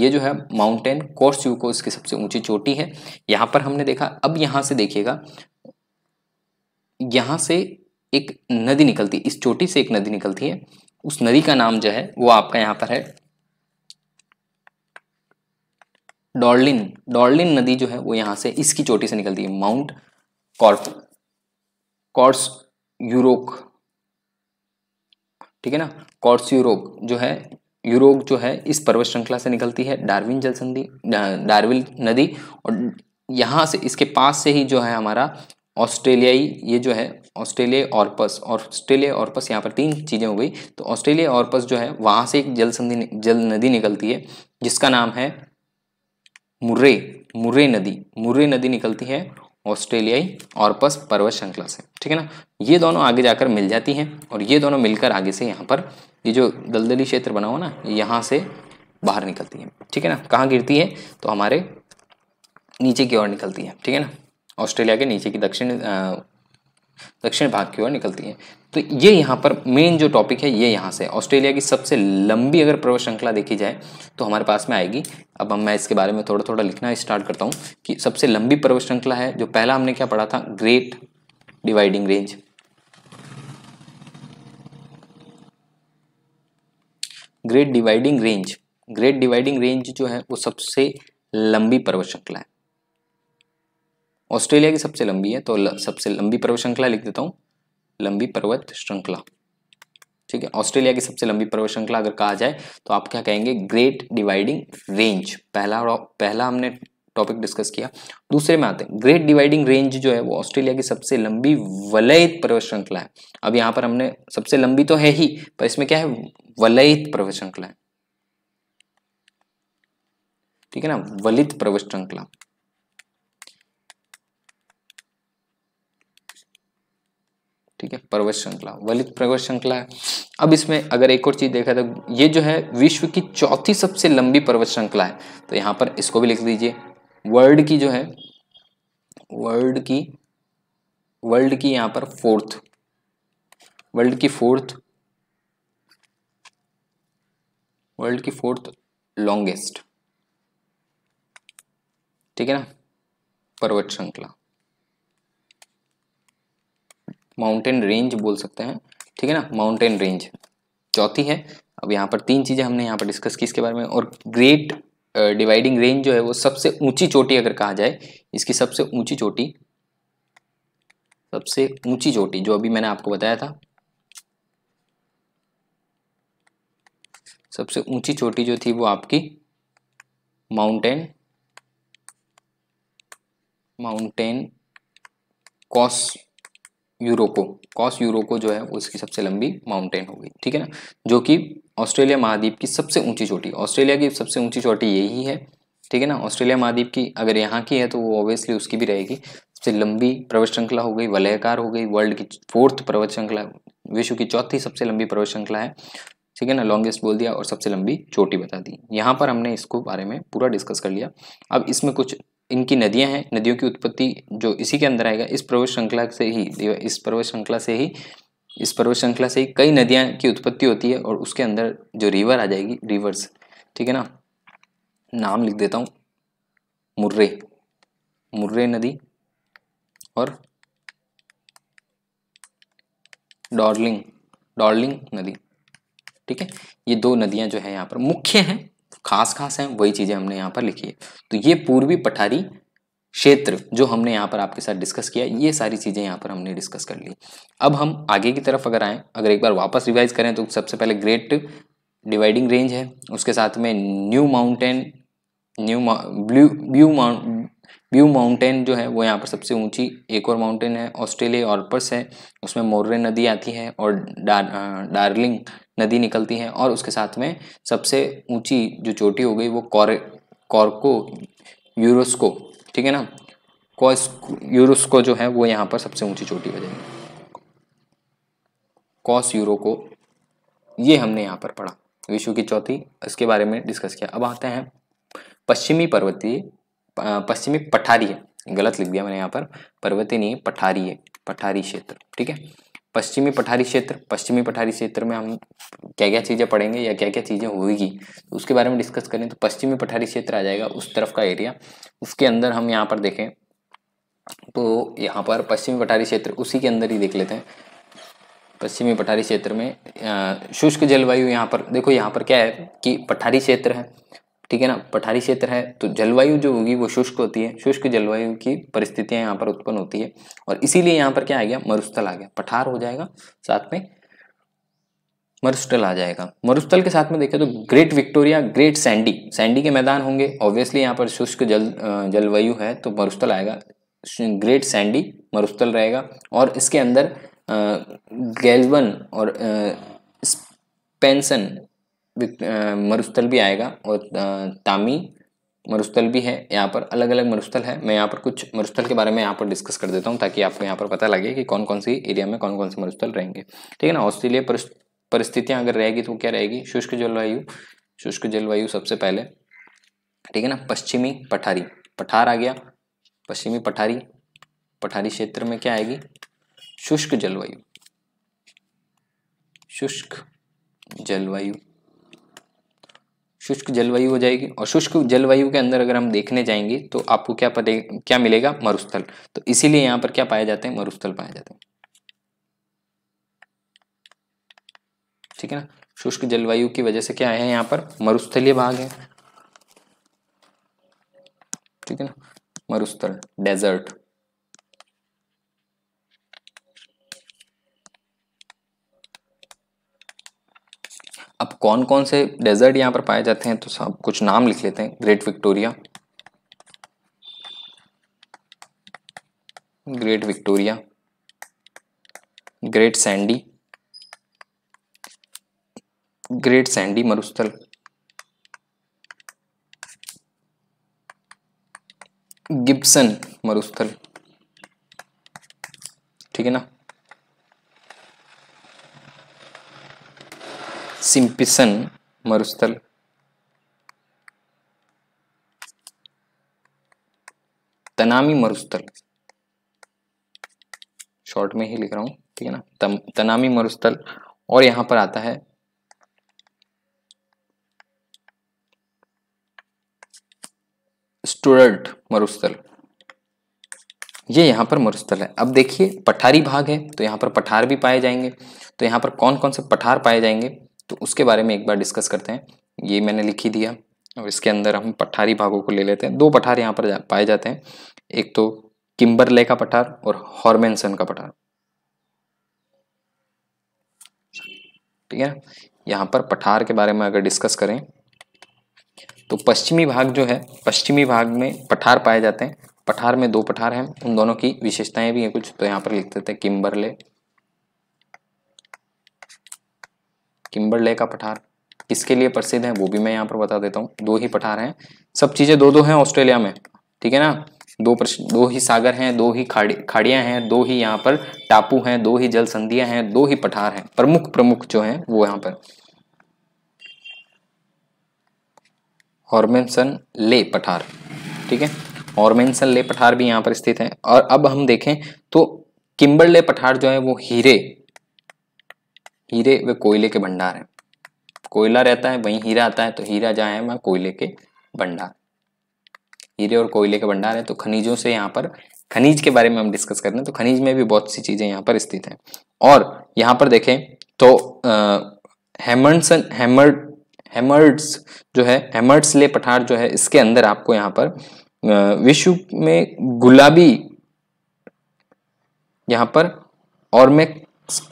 ये जो है माउंटेन कॉर्स्यूको इसकी सबसे ऊंची चोटी है यहाँ पर हमने देखा अब यहाँ से देखिएगा यहाँ से एक नदी निकलती इस चोटी से एक नदी निकलती है उस नदी का नाम जो है वो आपका यहाँ पर है डॉर्लिन डॉर्लिन नदी जो है वो यहाँ से इसकी चोटी से निकलती है माउंट कॉर्फ कॉर्स यूरोक ठीक है ना कॉर्स यूरोक जो है यूरोक जो है इस पर्वत श्रृंखला से निकलती है डार्विन जल संधि डार्विल नदी और यहाँ से इसके पास से ही जो है हमारा ऑस्ट्रेलियाई ये जो है ऑस्ट्रेलिया ऑर्पस ऑस्ट्रेलिया ऑर्पस यहाँ पर तीन चीज़ें हो गई तो ऑस्ट्रेलिया ऑर्पस जो है वहाँ से एक जल संधि जल नदी निकलती है जिसका नाम है मुर्रे मुर्रे नदी मुर्रे नदी निकलती है ऑस्ट्रेलियाई ऑर्पस पर्वत श्रृंखला से ठीक है ना ये दोनों आगे जाकर मिल जाती हैं और ये दोनों मिलकर आगे से यहाँ पर ये जो दलदली क्षेत्र बना हुआ ना यहाँ से बाहर निकलती है ठीक है ना कहाँ गिरती है तो हमारे नीचे की ओर निकलती है ठीक है ना ऑस्ट्रेलिया के नीचे की दक्षिण दक्षिण भाग की ओर निकलती है तो ये यहाँ पर मेन जो टॉपिक है ये यहाँ से ऑस्ट्रेलिया की सबसे लंबी अगर पर्वत श्रृंखला देखी जाए तो हमारे पास में आएगी अब हम मैं इसके बारे में थोड़ा थोड़ा लिखना स्टार्ट करता हूँ कि सबसे लंबी पर्वत श्रृंखला है जो पहला हमने क्या पढ़ा था Great Dividing Range Great Dividing Range Great Dividing Range जो है वो सबसे लंबी पर्वत श्रृंखला है ऑस्ट्रेलिया की सबसे लंबी है तो सबसे लंबी पर्वत श्रृंखला लिख देता हूँ लंबी पर्वत श्रृंखला ठीक है ऑस्ट्रेलिया की सबसे लंबी पर्वत श्रृंखला अगर कहा जाए तो आप क्या कहेंगे ग्रेट डिवाइडिंग रेंज पहला पहला हमने टॉपिक डिस्कस किया दूसरे में आते हैं ग्रेट डिवाइडिंग रेंज जो है वो ऑस्ट्रेलिया की सबसे लंबी वलयित पर्वत श्रृंखला है अब यहाँ पर हमने सबसे लंबी तो है ही पर इसमें क्या है वलयित पर्वत श्रृंखला ठीक है ना वलित पर्वत श्रृंखला ठीक है पर्वत श्रृंखला वलित पर्वत श्रृंखला है अब इसमें अगर एक और चीज़ देखा तो ये जो है विश्व की चौथी सबसे लंबी पर्वत श्रृंखला है तो यहां पर इसको भी लिख दीजिए वर्ल्ड की जो है वर्ल्ड की वर्ल्ड की यहां पर फोर्थ वर्ल्ड की फोर्थ वर्ल्ड की फोर्थ लॉन्गेस्ट ठीक है ना पर्वत श्रृंखला माउंटेन रेंज बोल सकते हैं ठीक है ना माउंटेन रेंज चौथी है अब यहाँ पर तीन चीज़ें हमने यहाँ पर डिस्कस की इसके बारे में और ग्रेट डिवाइडिंग रेंज जो है वो सबसे ऊंची चोटी अगर कहा जाए इसकी सबसे ऊंची चोटी सबसे ऊंची चोटी जो अभी मैंने आपको बताया था सबसे ऊंची चोटी जो थी वो आपकी mountain mountain Kosciuszko Kosciuszko जो है उसकी सबसे लंबी माउंटेन हो गई ठीक है ना जो कि ऑस्ट्रेलिया महाद्वीप की सबसे ऊंची चोटी ऑस्ट्रेलिया की सबसे ऊंची चोटी यही है ठीक है ना ऑस्ट्रेलिया महाद्वीप की अगर यहाँ की है तो वो ऑब्वियसली उसकी भी रहेगी सबसे लंबी पर्वत श्रृंखला हो गई वलयकार हो गई वर्ल्ड की फोर्थ पर्वत श्रृंखला विश्व की चौथी सबसे लंबी पर्वत श्रृंखला है ठीक है ना लॉन्गेस्ट बोल दिया और सबसे लंबी चोटी बता दी यहाँ पर हमने इसको बारे में पूरा डिस्कस कर लिया अब इसमें कुछ इनकी नदियां हैं नदियों की उत्पत्ति जो इसी के अंदर आएगा इस पर्वत श्रृंखला से ही इस पर्वत श्रृंखला से ही इस पर्वत श्रृंखला से ही कई नदियां की उत्पत्ति होती है और उसके अंदर जो रिवर आ जाएगी रिवर्स ठीक है ना नाम लिख देता हूँ मुर्रे मुर्रे नदी और डॉर्लिंग डॉर्लिंग नदी ठीक है ये दो नदियां जो है यहाँ पर मुख्य हैं खास खास हैं वही चीज़ें हमने यहाँ पर लिखी है तो ये पूर्वी पठारी क्षेत्र जो हमने यहाँ पर आपके साथ डिस्कस किया ये सारी चीज़ें यहाँ पर हमने डिस्कस कर ली अब हम आगे की तरफ अगर आएँ अगर एक बार वापस रिवाइज करें तो सबसे पहले ग्रेट डिवाइडिंग रेंज है उसके साथ में new mountain new blue blue blue mountain जो है वो यहाँ पर सबसे ऊंची एक और माउंटेन है ऑस्ट्रेलिया ऑर्पर्स है उसमें मोर्रे नदी आती है और डार, डार्लिंग नदी निकलती हैं और उसके साथ में सबसे ऊंची जो चोटी हो गई वो कौर कॉर्को यूरोस्को ठीक है ना कॉस यूरोस्को जो है वो यहाँ पर सबसे ऊंची चोटी हो जाएगी कॉस यूरो को ये हमने यहाँ पर पढ़ा विश्व की चौथी इसके बारे में डिस्कस किया अब आते हैं पश्चिमी पर्वतीय पश्चिमी पठारी है गलत लिख दिया मैंने यहाँ पर पर्वतीय नहीं पठारी है पठारी क्षेत्र ठीक है पश्चिमी पठारी क्षेत्र पश्चिमी पठारी क्षेत्र में हम क्या क्या चीज़ें पढ़ेंगे या क्या क्या चीज़ें होगी तो उसके बारे में डिस्कस करें तो पश्चिमी पठारी क्षेत्र आ जाएगा उस तरफ का एरिया उसके अंदर हम यहाँ पर देखें तो यहाँ पर पश्चिमी पठारी क्षेत्र उसी के अंदर ही देख लेते हैं पश्चिमी पठारी क्षेत्र में शुष्क जलवायु यहाँ पर देखो यहाँ पर क्या है कि पठारी क्षेत्र है ठीक है ना पठारी क्षेत्र है तो जलवायु जो होगी वो शुष्क होती है शुष्क जलवायु की परिस्थितियां यहाँ पर उत्पन्न होती है और इसीलिए यहाँ पर क्या आ गया मरुस्थल आ गया पठार हो जाएगा साथ में मरुस्थल आ जाएगा मरुस्थल के साथ में देखें तो Great Victoria Great Sandy Sandy के मैदान होंगे ऑब्वियसली यहाँ पर शुष्क जल जलवायु है तो मरुस्थल आएगा ग्रेट सैंडी मरुस्थल रहेगा और इसके अंदर गैलवन और स्पेंसन मरुस्थल भी आएगा और तामी मरुस्थल भी है यहाँ पर अलग अलग मरुस्थल है मैं यहाँ पर कुछ मरुस्थल के बारे में यहाँ पर डिस्कस कर देता हूँ ताकि आपको यहाँ पर पता लगे कि कौन कौन सी एरिया में कौन कौन से मरुस्थल रहेंगे ठीक है ना ऑस्ट्रेलिया परिस्थितियाँ अगर रहेगी तो क्या रहेगी शुष्क जलवायु शुष्क जलवायु सबसे पहले ठीक है ना पश्चिमी पठारी पठार आ गया पश्चिमी पठारी पठारी क्षेत्र में क्या आएगी शुष्क जलवायु शुष्क जलवायु शुष्क जलवायु हो जाएगी और शुष्क जलवायु के अंदर अगर हम देखने जाएंगे तो आपको क्या पते क्या मिलेगा मरुस्थल तो इसीलिए यहाँ पर क्या पाए जाते हैं मरुस्थल पाए जाते हैं ठीक है ना शुष्क जलवायु की वजह से क्या है यहाँ पर मरुस्थलीय भाग है ठीक है ना मरुस्थल डेजर्ट अब कौन कौन से डेजर्ट यहाँ पर पाए जाते हैं तो सब कुछ नाम लिख लेते हैं Great Victoria Great Victoria Great Sandy Great Sandy मरुस्थल गिब्सन मरुस्थल ठीक है ना सिंपिसन मरुस्थल तनामी मरुस्थल शॉर्ट में ही लिख रहा हूं ठीक है ना तनामी मरुस्थल और यहां पर आता है स्टूडर्ट मरुस्थल ये यहां पर मरुस्थल है अब देखिए पठारी भाग है तो यहां पर पठार भी पाए जाएंगे तो यहां पर कौन कौन से पठार पाए जाएंगे तो उसके बारे में एक बार डिस्कस करते हैं ये मैंने लिखी दिया और इसके अंदर हम पठारी भागों को ले लेते हैं दो पठार यहाँ पर जा, पाए जाते हैं एक तो किम्बरले का पठार और हॉर्मेनसन का पठार ठीक है यहाँ पर पठार के बारे में अगर डिस्कस करें तो पश्चिमी भाग जो है पश्चिमी भाग में पठार पाए जाते हैं पठार में दो पठार हैं उन दोनों की विशेषताएं भी हैं कुछ तो यहाँ पर लिख देते हैं किम्बरले किम्बरले का पठार किसके लिए प्रसिद्ध है वो भी मैं यहाँ पर बता देता हूँ दो ही पठार हैं सब चीज़ें दो दो हैं ऑस्ट्रेलिया में ठीक है ना दो प्रश्न दो ही सागर हैं दो ही खाड़ी खाड़ियाँ हैं दो ही यहाँ पर टापू हैं दो ही जल संधियाँ हैं दो ही पठार हैं प्रमुख प्रमुख जो हैं वो यहाँ पर हॉर्मेंसन ले पठार ठीक है हॉर्मेंसन ले पठार भी यहाँ पर स्थित है और अब हम देखें तो किम्बरले पठार जो है वो हीरे हीरे वे कोयले के भंडार हैं कोयला रहता है वहीं हीरा आता है तो हीरा जहाँ है वहाँ कोयले के भंडार हीरे और कोयले के भंडार हैं तो खनिजों से यहाँ पर खनिज के बारे में हम डिस्कस कर रहे हैं तो खनिज में भी बहुत सी चीज़ें यहाँ पर स्थित हैं और यहाँ पर देखें तो हेमंडसन हेमर्ड हेमर्ड्स जो है हेमर्ड्स ले पठार जो है इसके अंदर आपको यहाँ पर विश्व में गुलाबी यहाँ पर और में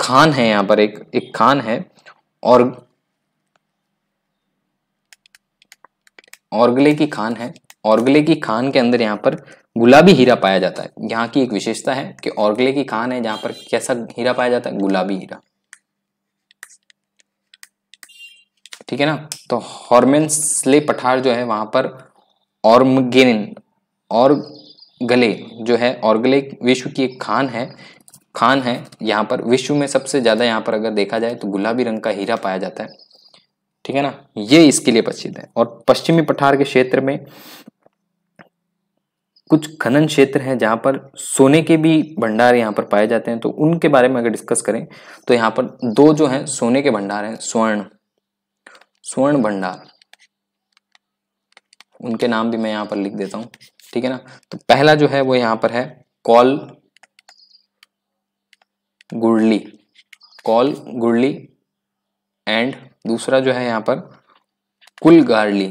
खान है यहां पर एक एक खान है और औरगले की खान है औरगले की खान के अंदर यहां पर गुलाबी हीरा पाया जाता है यहां की एक विशेषता है कि औरगले की खान है जहां पर कैसा हीरा पाया जाता है गुलाबी हीरा ठीक है ना तो हॉर्मेंसले पठार जो है वहां पर और गले जो है औरगले विश्व की एक खान है खान है यहाँ पर विश्व में सबसे ज़्यादा यहाँ पर अगर देखा जाए तो गुलाबी रंग का हीरा पाया जाता है ठीक है ना ये इसके लिए प्रसिद्ध है और पश्चिमी पठार के क्षेत्र में कुछ खनन क्षेत्र हैं जहाँ पर सोने के भी भंडार यहाँ पर पाए जाते हैं तो उनके बारे में अगर डिस्कस करें तो यहाँ पर दो जो हैं सोने के भंडार हैं स्वर्ण स्वर्ण भंडार उनके नाम भी मैं यहाँ पर लिख देता हूँ ठीक है ना तो पहला जो है वो यहाँ पर है Kalgoorlie Kalgoorlie and दूसरा जो है यहाँ पर कुलगार्ली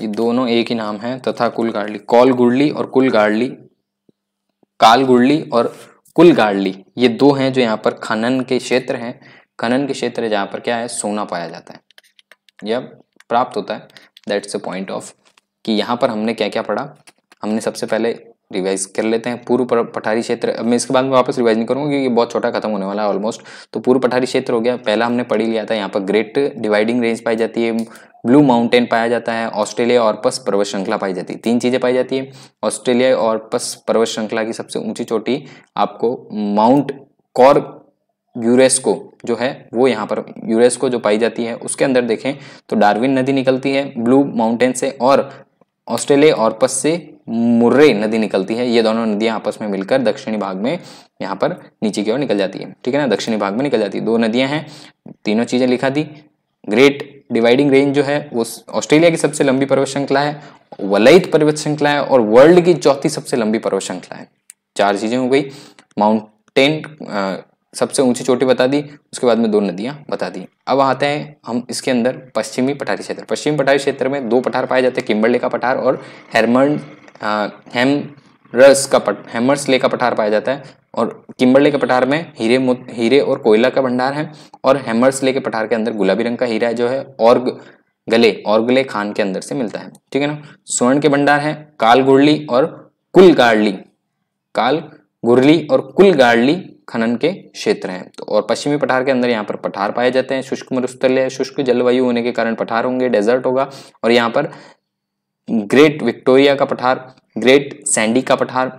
ये दोनों एक ही नाम है तथा कुलगार्ली कॉल गुड़ली और कुलगार्ली काल गुड़ली और कुलगार्ली ये दो हैं जो यहाँ पर खनन के क्षेत्र हैं खनन के क्षेत्र जहां पर क्या है सोना पाया जाता है यह प्राप्त होता है दैट्स अ पॉइंट ऑफ कि यहां पर हमने क्या क्या पढ़ा हमने सबसे पहले रिवाइज कर लेते हैं पूर्व पठारी क्षेत्र अब मैं इसके बाद में वापस रिवाइज नहीं करूँगा क्योंकि बहुत छोटा खत्म होने वाला है ऑलमोस्ट तो पूर्व पठारी क्षेत्र हो गया पहला हमने पढ़ी लिया था यहाँ पर ग्रेट डिवाइडिंग रेंज पाई जाती है ब्लू माउंटेन पाया जाता है ऑस्ट्रेलिया और पस पर्वत श्रृंखला पाई जाती है तीन चीज़ें पाई जाती है ऑस्ट्रेलिया और पस पर्वत श्रृंखला की सबसे ऊंची चोटी आपको माउंट कॉर यूरेस्को जो है वो यहाँ पर यूरेस्को जो पाई जाती है उसके अंदर देखें तो डार्विन नदी निकलती है ब्लू माउंटेन से और ऑस्ट्रेलिया और पस से मुर्रे नदी निकलती है ये दोनों नदियां आपस में मिलकर दक्षिणी भाग में यहाँ पर नीचे की ओर निकल जाती है ठीक है ना दक्षिणी भाग में निकल जाती है दो नदियां हैं तीनों चीज़ें लिखा दी ग्रेट डिवाइडिंग रेंज जो है वो ऑस्ट्रेलिया की सबसे लंबी पर्वत श्रृंखला है वलयित पर्वत श्रृंखला है और वर्ल्ड की चौथी सबसे लंबी पर्वत श्रृंखला है चार चीज़ें हो गई माउंटेन सबसे ऊंची चोटी बता दी उसके बाद में दो नदियां बता दी अब आते हैं हम इसके अंदर पश्चिमी पठारी क्षेत्र पश्चिमी पठारी क्षेत्र में दो पठार पाए जाते हैं किम्बरले का पठार और हेरमंड हेमरस का पट हेमर्सले का पठार पाया जाता है और किम्बरले के पठार में हीरे हीरे और कोयला का भंडार है और हेमर्सले के पठार के अंदर गुलाबी रंग का हीरा जो है और गले और गले खान के अंदर से मिलता है ठीक है ना स्वर्ण के भंडार है काल गुड़ली और कुल गाड़ली काल गुरली और कुल गाड़ली खनन के क्षेत्र हैं तो और पश्चिमी पठार के अंदर यहाँ पर पठार पाए जाते हैं शुष्क मरुस्थल है शुष्क जलवायु होने के कारण पठार होंगे डेजर्ट होगा और यहाँ पर ग्रेट विक्टोरिया का पठार ग्रेट सैंडी का पठार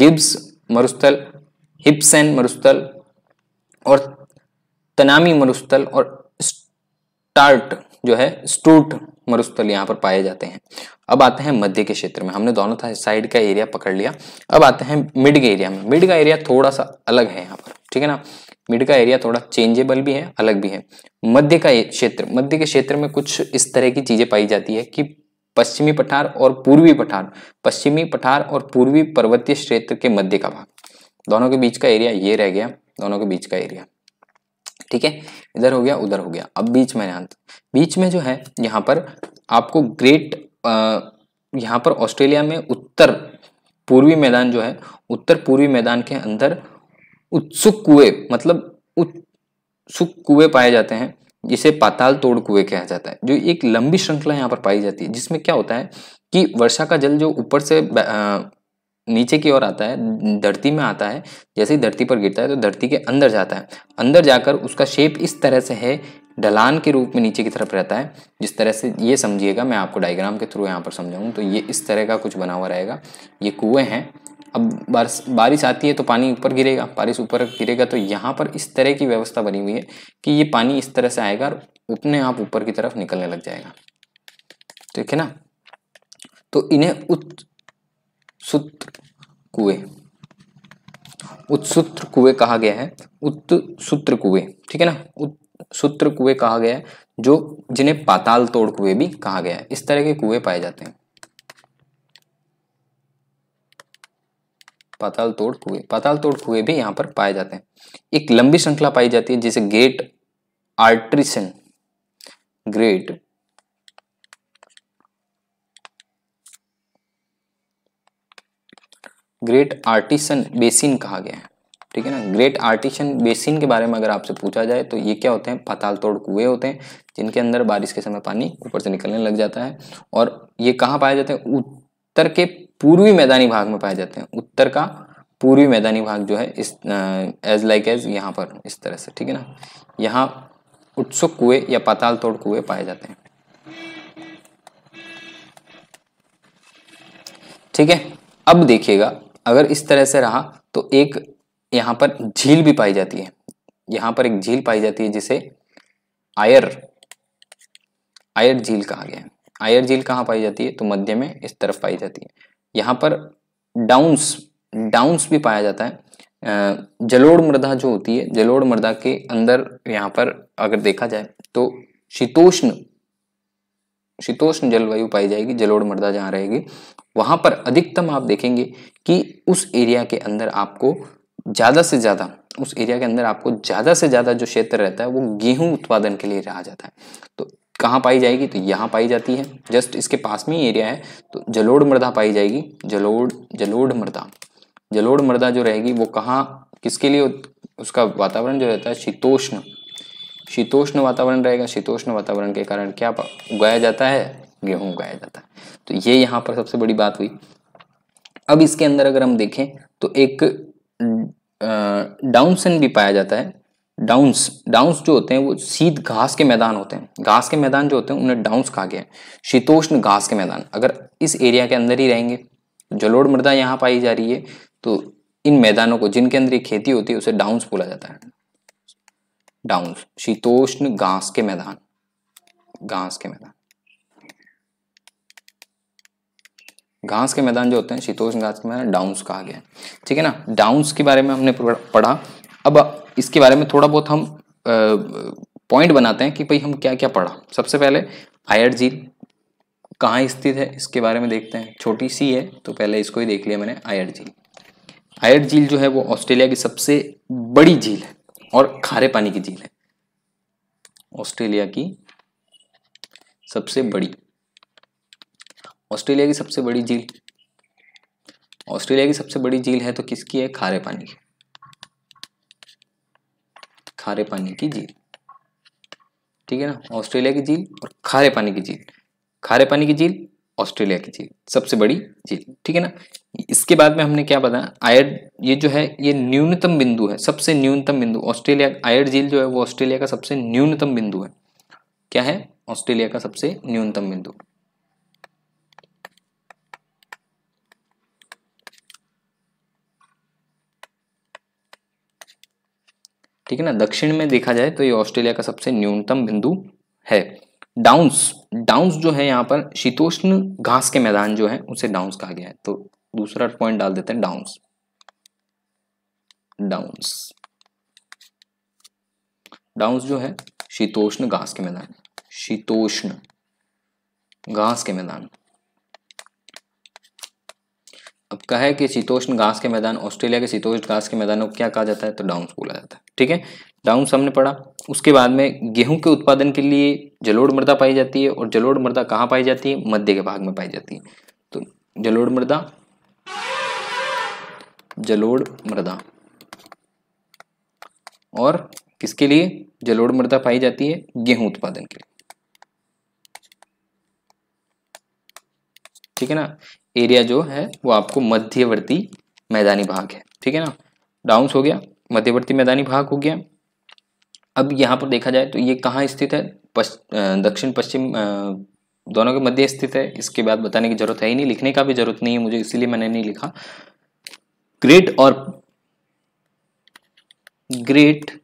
गिब्स मरुस्थल एंड मरुस्थल और तनामी मरुस्थल और स्टार्ट जो है स्टूट मरुस्थल यहाँ पर पाए जाते हैं अब आते हैं मध्य के क्षेत्र में हमने दोनों था साइड का एरिया पकड़ लिया अब आते हैं मिड के एरिया में मिड का एरिया थोड़ा सा अलग है यहाँ पर ठीक है ना मिड का एरिया थोड़ा चेंजेबल भी है अलग भी है मध्य का क्षेत्र मध्य के क्षेत्र में कुछ इस तरह की चीजें पाई जाती है कि पश्चिमी पठार और पूर्वी पठार पश्चिमी पठार और पूर्वी पर्वतीय क्षेत्र के मध्य का भाग दोनों के बीच का एरिया ये रह गया दोनों के बीच का एरिया ठीक है इधर हो गया उधर हो गया अब बीच में अंत बीच में जो है यहाँ पर आपको ग्रेट यहाँ पर ऑस्ट्रेलिया में उत्तर पूर्वी मैदान जो है उत्तर पूर्वी मैदान के अंदर उत्सुक कुएं मतलब उत्सुक कुएं पाए जाते हैं जिसे पाताल तोड़ कुएं कहा जाता है जो एक लंबी श्रृंखला यहाँ पर पाई जाती है जिसमें क्या होता है कि वर्षा का जल जो ऊपर से नीचे की ओर आता है धरती में आता है जैसे ही धरती पर गिरता है तो धरती के अंदर जाता है अंदर जाकर उसका शेप इस तरह से है ढलान के रूप में नीचे की तरफ रहता है जिस तरह से ये समझिएगा मैं आपको डायग्राम के थ्रू यहाँ पर समझाऊँ तो ये इस तरह का कुछ बना हुआ रहेगा ये कुएँ हैं अब बारिश बारिश आती है तो पानी ऊपर गिरेगा बारिश ऊपर गिरेगा तो यहाँ पर इस तरह की व्यवस्था बनी हुई है कि ये पानी इस तरह से आएगा और अपने आप ऊपर की तरफ निकलने लग जाएगा ठीक है ना तो इन्हें उत्सूत्र कुएं उत्सूत्र कुएं कहा गया है उत्सूत्र कुएं ठीक है ना उत्सूत्र कुएं कहा गया है जो जिन्हें पाताल तोड़ कुएं भी कहा गया है इस तरह के कुएं पाए जाते हैं पाताल तोड़ कुएं पाताल तोड़ कुएं भी यहाँ पर पाए जाते हैं एक लंबी श्रृंखला पाई जाती है जिसे Great Artesian Great Great Artesian Basin कहा गया है ठीक है ना ग्रेट आर्टिशन बेसिन के बारे में अगर आपसे पूछा जाए तो ये क्या होते हैं पाताल तोड़ कुएं होते हैं जिनके अंदर बारिश के समय पानी ऊपर से निकलने लग जाता है और ये कहाँ पाए जाते हैं उत्तर के पूर्वी मैदानी भाग में पाए जाते हैं उत्तर का पूर्वी मैदानी भाग जो है इस एज लाइक एज यहाँ पर इस तरह से ठीक है ना यहाँ उत्सुक कुएं या पाताल तोड़ कुएं पाए जाते हैं ठीक है अब देखिएगा अगर इस तरह से रहा तो एक यहाँ पर झील भी पाई जाती है यहाँ पर एक झील पाई जाती है जिसे आयर आयर झील कहा गया है आयर झील कहाँ पाई जाती है तो मध्य में इस तरफ पाई जाती है यहाँ पर डाउंस डाउंस भी पाया जाता है जलोड़ मृदा जो होती है जलोड़ मृदा के अंदर यहाँ पर अगर देखा जाए तो शीतोष्ण शीतोष्ण जलवायु पाई जाएगी जलोड़ मृदा जहाँ रहेगी वहां पर अधिकतम आप देखेंगे कि उस एरिया के अंदर आपको ज़्यादा से ज़्यादा उस एरिया के अंदर आपको ज़्यादा से ज़्यादा जो क्षेत्र रहता है वो गेहूं उत्पादन के लिए रहा जाता है तो कहाँ पाई जाएगी तो यहाँ पाई जाती है जस्ट इसके पास में ही एरिया है तो जलोड़ मृदा पाई जाएगी जलोड़ जलोड़ मृदा जलोड़ मृदा जो रहेगी वो कहाँ किसके लिए उसका वातावरण जो रहता है शीतोष्ण शीतोष्ण वातावरण रहेगा शीतोष्ण वातावरण के कारण क्या उगाया जाता है गेहूँ उगाया जाता है तो ये यहाँ पर सबसे बड़ी बात हुई अब इसके अंदर अगर हम देखें तो एक डाउनसन भी पाया जाता है डाउंस डाउंस जो होते हैं वो सीध घास के मैदान होते हैं घास के मैदान जो होते हैं उन्हें डाउंस कहा गया है शीतोष्ण घास के मैदान अगर इस एरिया के अंदर ही रहेंगे जलोड़ मृदा यहाँ पाई जा रही है तो इन मैदानों को जिनके अंदर ये खेती होती है उसे डाउंस बोला जाता है डाउंस शीतोष्ण घास के मैदान घास के मैदान घास के मैदान जो होते हैं शीतोष्ण घास के मैदान डाउंस कहा गया है ठीक है ना डाउंस के बारे में हमने पढ़ा अब इसके बारे में थोड़ा बहुत हम पॉइंट बनाते हैं कि भाई हम क्या क्या पढ़ा सबसे पहले आयर झील कहाँ स्थित है इसके बारे में देखते हैं छोटी सी है तो पहले इसको ही देख लिया मैंने आयर झील आयर झील जो है वो ऑस्ट्रेलिया की सबसे बड़ी झील है और खारे पानी की झील है ऑस्ट्रेलिया की सबसे बड़ी ऑस्ट्रेलिया की सबसे बड़ी झील ऑस्ट्रेलिया की सबसे बड़ी झील है तो किसकी है खारे पानी की खारे पानी की झील ठीक है ना ऑस्ट्रेलिया की झील और खारे पानी की झील खारे पानी की झील ऑस्ट्रेलिया की झील सबसे बड़ी झील ठीक है ना इसके बाद में हमने क्या बताया आयर ये जो है ये न्यूनतम बिंदु है सबसे न्यूनतम बिंदु ऑस्ट्रेलिया आयर झील जो है वो ऑस्ट्रेलिया का सबसे न्यूनतम बिंदु है क्या है ऑस्ट्रेलिया का सबसे न्यूनतम बिंदु ठीक है ना दक्षिण में देखा जाए तो ये ऑस्ट्रेलिया का सबसे न्यूनतम बिंदु है डाउंस डाउंस जो है यहाँ पर शीतोष्ण घास के मैदान जो है उसे डाउंस कहा गया है तो दूसरा पॉइंट डाल देते हैं डाउंस डाउंस डाउंस जो है शीतोष्ण घास के मैदान शीतोष्ण घास के मैदान अब कहा है कि शीतोष्ण घास के मैदान ऑस्ट्रेलिया के शीतोष्ण घास के मैदानों को क्या कहा जाता है तो डाउन्स बोला जाता है ठीक है डाउन्स हमने पढ़ा उसके बाद में गेहूं के उत्पादन के लिए जलोड़ मृदा पाई जाती है और जलोड़ मृदा कहाँ पाई जाती है मध्य के भाग में पाई जाती है तो जलोड़ मृदा जलोड़ मृदा और किसके लिए जलोड़ मृदा पाई जाती है गेहूं उत्पादन के लिए ठीक है ना एरिया जो है वो आपको मध्यवर्ती मैदानी भाग है ठीक है ना डाउंस हो गया मध्यवर्ती मैदानी भाग हो गया अब यहाँ पर देखा जाए तो ये कहाँ स्थित है पश्च दक्षिण पश्चिम दोनों के मध्य स्थित है इसके बाद बताने की जरूरत है ही नहीं लिखने का भी जरूरत नहीं है मुझे इसीलिए मैंने नहीं लिखा ग्रेट और Great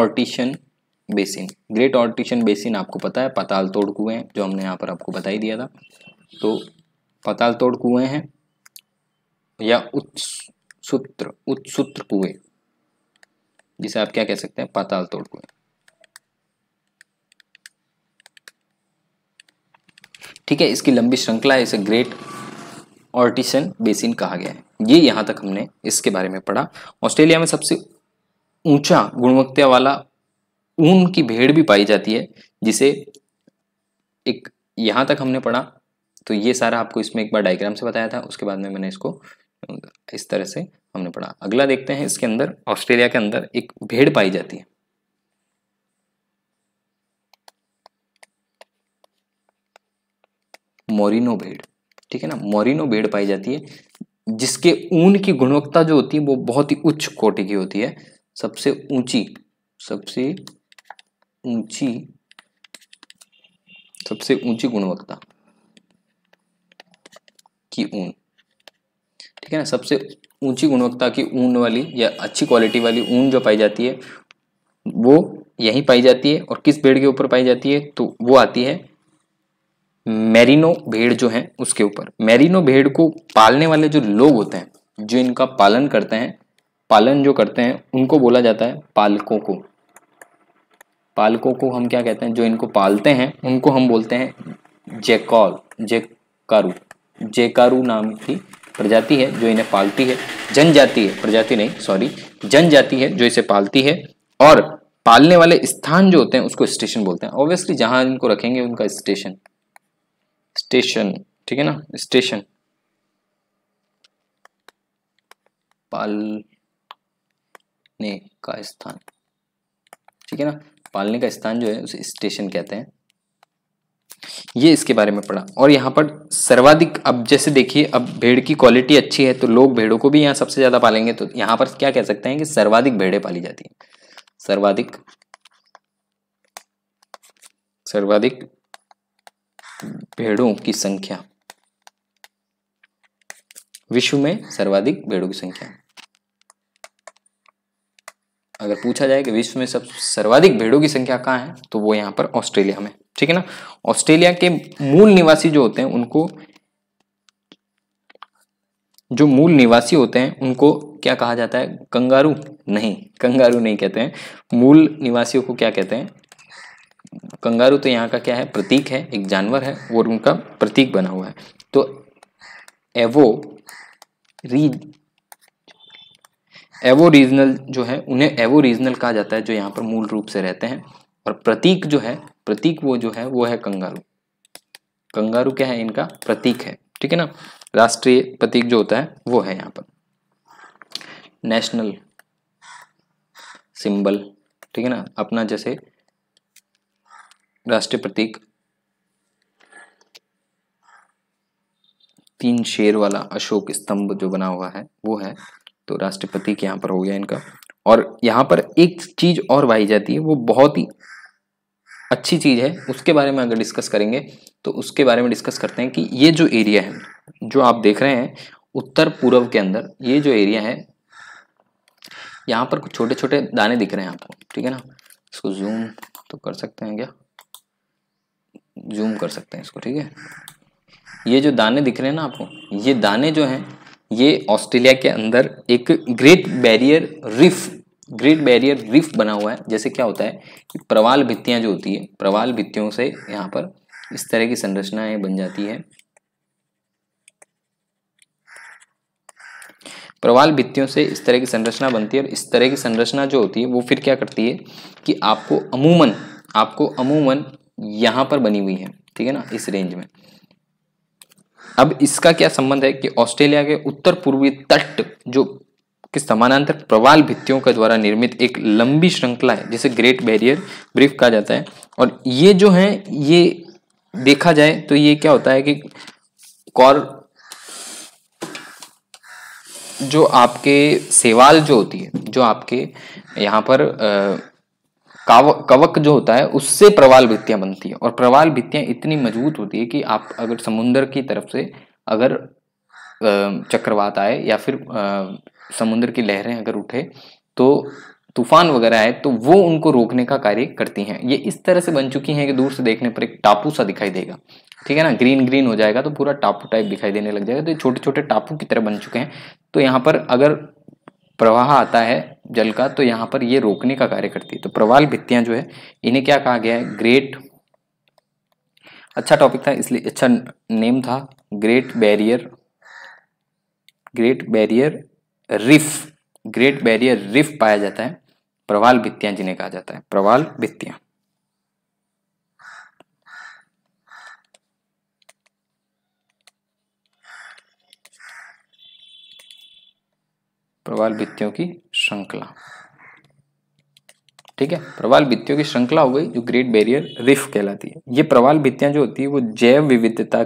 Artesian Basin Great Artesian Basin आपको पता है पताल तोड़ कुएँ जो हमने यहाँ पर आपको बता ही दिया था तो पताल तोड़ कुएँ हैं या उत्सूत्र उत्सूत्र कुएँ जिसे आप क्या कह सकते हैं पाताल तोड़ कुएँ ठीक है इसकी लंबी श्रृंखला है इसे ग्रेट ऑर्टिशन बेसिन कहा गया है ये यहाँ तक हमने इसके बारे में पढ़ा ऑस्ट्रेलिया में सबसे ऊंचा गुणवत्ता वाला ऊन की भेड़ भी पाई जाती है जिसे एक यहाँ तक हमने पढ़ा तो ये सारा आपको इसमें एक बार डायग्राम से बताया था उसके बाद में मैंने इसको इस तरह से हमने पढ़ा अगला देखते हैं इसके अंदर ऑस्ट्रेलिया के अंदर एक भेड़ पाई जाती है मोरिनो भेड़ ठीक है ना मोरिनो भेड़ पाई जाती है जिसके ऊन की गुणवत्ता जो होती है वो बहुत ही उच्च कोटि की होती है सबसे ऊंची सबसे ऊंची सबसे ऊंची गुणवत्ता की ऊन ठीक है ना सबसे ऊंची गुणवत्ता की ऊन वाली या अच्छी क्वालिटी वाली ऊन जो पाई जाती है वो यहीं पाई जाती है और किस भेड़ के ऊपर पाई जाती है तो वो आती है मेरिनो भेड़ जो है उसके ऊपर मेरिनो भेड़ को पालने वाले जो लोग होते हैं जो इनका पालन करते हैं पालन जो करते हैं उनको बोला जाता है पालकों को पालकों को हम क्या कहते हैं जो इनको पालते हैं उनको हम बोलते हैं जेकॉल जेकारू जेकारू नाम की प्रजाति है जो इन्हें पालती है जनजाति है प्रजाति नहीं सॉरी जनजाति है जो इसे पालती है और पालने वाले स्थान जो होते हैं उसको स्टेशन बोलते हैं ऑब्वियसली जहां इनको रखेंगे उनका स्टेशन स्टेशन ठीक है ना स्टेशन पालने का स्थान ठीक है ना पालने का स्थान जो है उसे स्टेशन कहते हैं ये इसके बारे में पढ़ा और यहाँ पर सर्वाधिक अब जैसे देखिए अब भेड़ की क्वालिटी अच्छी है तो लोग भेड़ों को भी यहाँ सबसे ज़्यादा पालेंगे तो यहाँ पर क्या कह सकते हैं कि सर्वाधिक भेड़े पाली जाती हैं सर्वाधिक सर्वाधिक भेड़ों की संख्या विश्व में सर्वाधिक भेड़ों की संख्या अगर पूछा जाए कि विश्व में सब सर्वाधिक भेड़ों की संख्या कहाँ है तो वो यहाँ पर ऑस्ट्रेलिया में ठीक है ना ऑस्ट्रेलिया के मूल निवासी जो होते हैं उनको जो मूल निवासी होते हैं उनको क्या कहा जाता है कंगारू नहीं कंगारू नहीं कहते हैं मूल निवासियों को क्या कहते हैं कंगारू तो यहाँ का क्या है प्रतीक है एक जानवर है और उनका प्रतीक बना हुआ है तो एवो री एवो रीजनल जो है उन्हें एवो रीजनल कहा जाता है जो यहाँ पर मूल रूप से रहते हैं और प्रतीक जो है प्रतीक वो जो है वो है कंगारू कंगारू क्या है इनका प्रतीक है ठीक है ना राष्ट्रीय प्रतीक जो होता है वो है यहाँ पर नेशनल सिंबल ठीक है ना अपना जैसे राष्ट्रीय प्रतीक तीन शेर वाला अशोक स्तंभ जो बना हुआ है वो है तो राष्ट्रपति के यहाँ पर हो गया इनका और यहाँ पर एक चीज और भाई जाती है वो बहुत ही अच्छी चीज है उसके बारे में अगर डिस्कस करेंगे तो उसके बारे में डिस्कस करते हैं कि ये जो एरिया है जो आप देख रहे हैं उत्तर पूर्व के अंदर ये जो एरिया है यहाँ पर कुछ छोटे छोटे दाने दिख रहे हैं आपको ठीक है ना इसको जूम तो कर सकते हैं क्या जूम कर सकते हैं इसको ठीक है ये जो दाने दिख रहे हैं ना आपको ये दाने जो हैं ये ऑस्ट्रेलिया के अंदर एक Great Barrier Reef Great Barrier Reef बना हुआ है जैसे क्या होता है कि प्रवाल भित्तियाँ जो होती है प्रवाल भित्तियों से यहाँ पर इस तरह की संरचनाएं बन जाती है प्रवाल भित्तियों से इस तरह की संरचना बनती है और इस तरह की संरचना जो होती है वो फिर क्या करती है कि आपको अमूमन आपको अमूमन यहाँ पर बनी हुई है ठीक है ना इस रेंज में अब इसका क्या संबंध है कि ऑस्ट्रेलिया के उत्तर पूर्वी तट जो कि समानांतर प्रवाल भित्तियों के द्वारा निर्मित एक लंबी श्रृंखला है जिसे ग्रेट बैरियर ब्रीफ कहा जाता है और ये जो है ये देखा जाए तो ये क्या होता है कि कॉर जो आपके सेवाल जो होती है जो आपके यहाँ पर आ, कवक जो होता है उससे प्रवाल भित्तियां बनती है और प्रवाल भित्तियां इतनी मजबूत होती है कि आप अगर समुन्द्र की तरफ से अगर चक्रवात आए या फिर समुन्द्र की लहरें अगर उठे तो तूफान वगैरह आए तो वो उनको रोकने का कार्य करती हैं ये इस तरह से बन चुकी हैं कि दूर से देखने पर एक टापू सा दिखाई देगा ठीक है ना ग्रीन ग्रीन हो जाएगा तो पूरा टापू टाइप दिखाई देने लग जाएगा तो ये छोटे छोटे टापू की तरह बन चुके हैं तो यहाँ पर अगर प्रवाह आता है जल का तो यहाँ पर ये रोकने का कार्य करती है तो प्रवाल भित्तियां जो है इन्हें क्या कहा गया है ग्रेट अच्छा टॉपिक था इसलिए अच्छा नेम था Great Barrier Great Barrier Reef Great Barrier Reef पाया जाता है प्रवाल भित्तियां जिन्हें कहा जाता है प्रवाल भित्तियां प्रवाल भित्तियों की श्रृंखला ठीक है प्रवाल भित्तियों की श्रृंखला हो गई जो ग्रेट बैरियर रिफ कहलाती है ये प्रवाल भित्तियां जो होती है वो जैव विविधता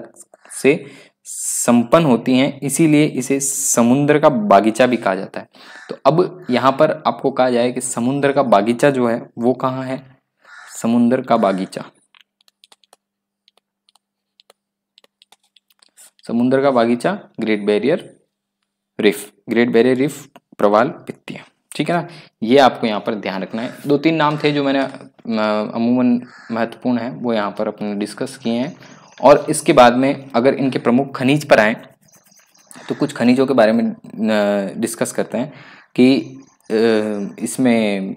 से संपन्न होती हैं इसीलिए इसे समुद्र का बागीचा भी कहा जाता है तो अब यहां पर आपको कहा जाए कि समुद्र का बागीचा जो है वो कहाँ है समुद्र का बागीचा समुद्र का बागीचा Great Barrier Reef Great Barrier Reef प्रवाल वित्तीय ठीक है ना ये आपको यहाँ पर ध्यान रखना है दो तीन नाम थे जो मैंने अमूमन महत्वपूर्ण है वो यहाँ पर अपने डिस्कस किए हैं और इसके बाद में अगर इनके प्रमुख खनिज पर आए तो कुछ खनिजों के बारे में डिस्कस करते हैं कि इसमें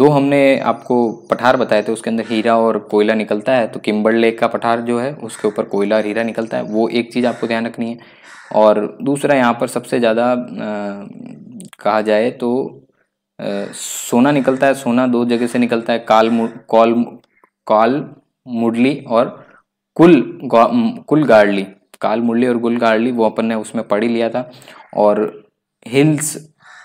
दो हमने आपको पठार बताए थे उसके अंदर हीरा और कोयला निकलता है तो किम्बर लेक का पठार जो है उसके ऊपर कोयला और हीरा निकलता है वो एक चीज़ आपको ध्यान रखनी है और दूसरा यहाँ पर सबसे ज़्यादा कहा जाए तो आ, सोना निकलता है सोना दो जगह से निकलता है काल कॉल काल मुडली और कुल कुल गाड़ली काल मुरली और गुल गाड़ली वो अपन ने उसमें पढ़ ही लिया था और हिल्स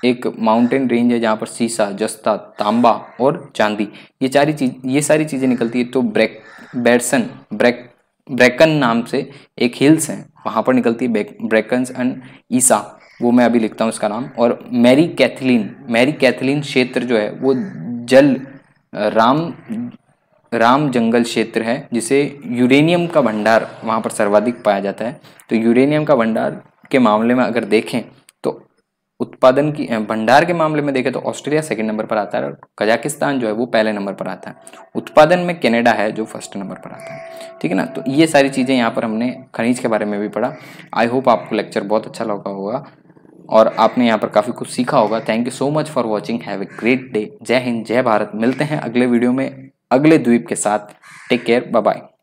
एक माउंटेन रेंज है जहाँ पर सीसा जस्ता तांबा और चांदी ये चारी चीज ये सारी चीज़ें निकलती है तो ब्रेक बैरसन ब्रेक ब्रेकन नाम से एक हिल्स हैं वहाँ पर निकलती है ब्रेकन्स एंड ईसा वो मैं अभी लिखता हूँ उसका नाम और मैरी कैथलीन मैरी कैथलीन क्षेत्र जो है वो जल राम राम जंगल क्षेत्र है जिसे यूरेनियम का भंडार वहाँ पर सर्वाधिक पाया जाता है तो यूरेनियम का भंडार के मामले में अगर देखें उत्पादन की भंडार के मामले में देखें तो ऑस्ट्रेलिया सेकंड नंबर पर आता है और कजाकिस्तान जो है वो पहले नंबर पर आता है उत्पादन में कनाडा है जो फर्स्ट नंबर पर आता है ठीक है ना तो ये सारी चीज़ें यहाँ पर हमने खनिज के बारे में भी पढ़ा आई होप आपको लेक्चर बहुत अच्छा लगा होगा और आपने यहाँ पर काफ़ी कुछ सीखा होगा thank you so much for watching have a great day जय हिंद जय भारत मिलते हैं अगले वीडियो में अगले द्वीप के साथ टेक केयर बाय बाय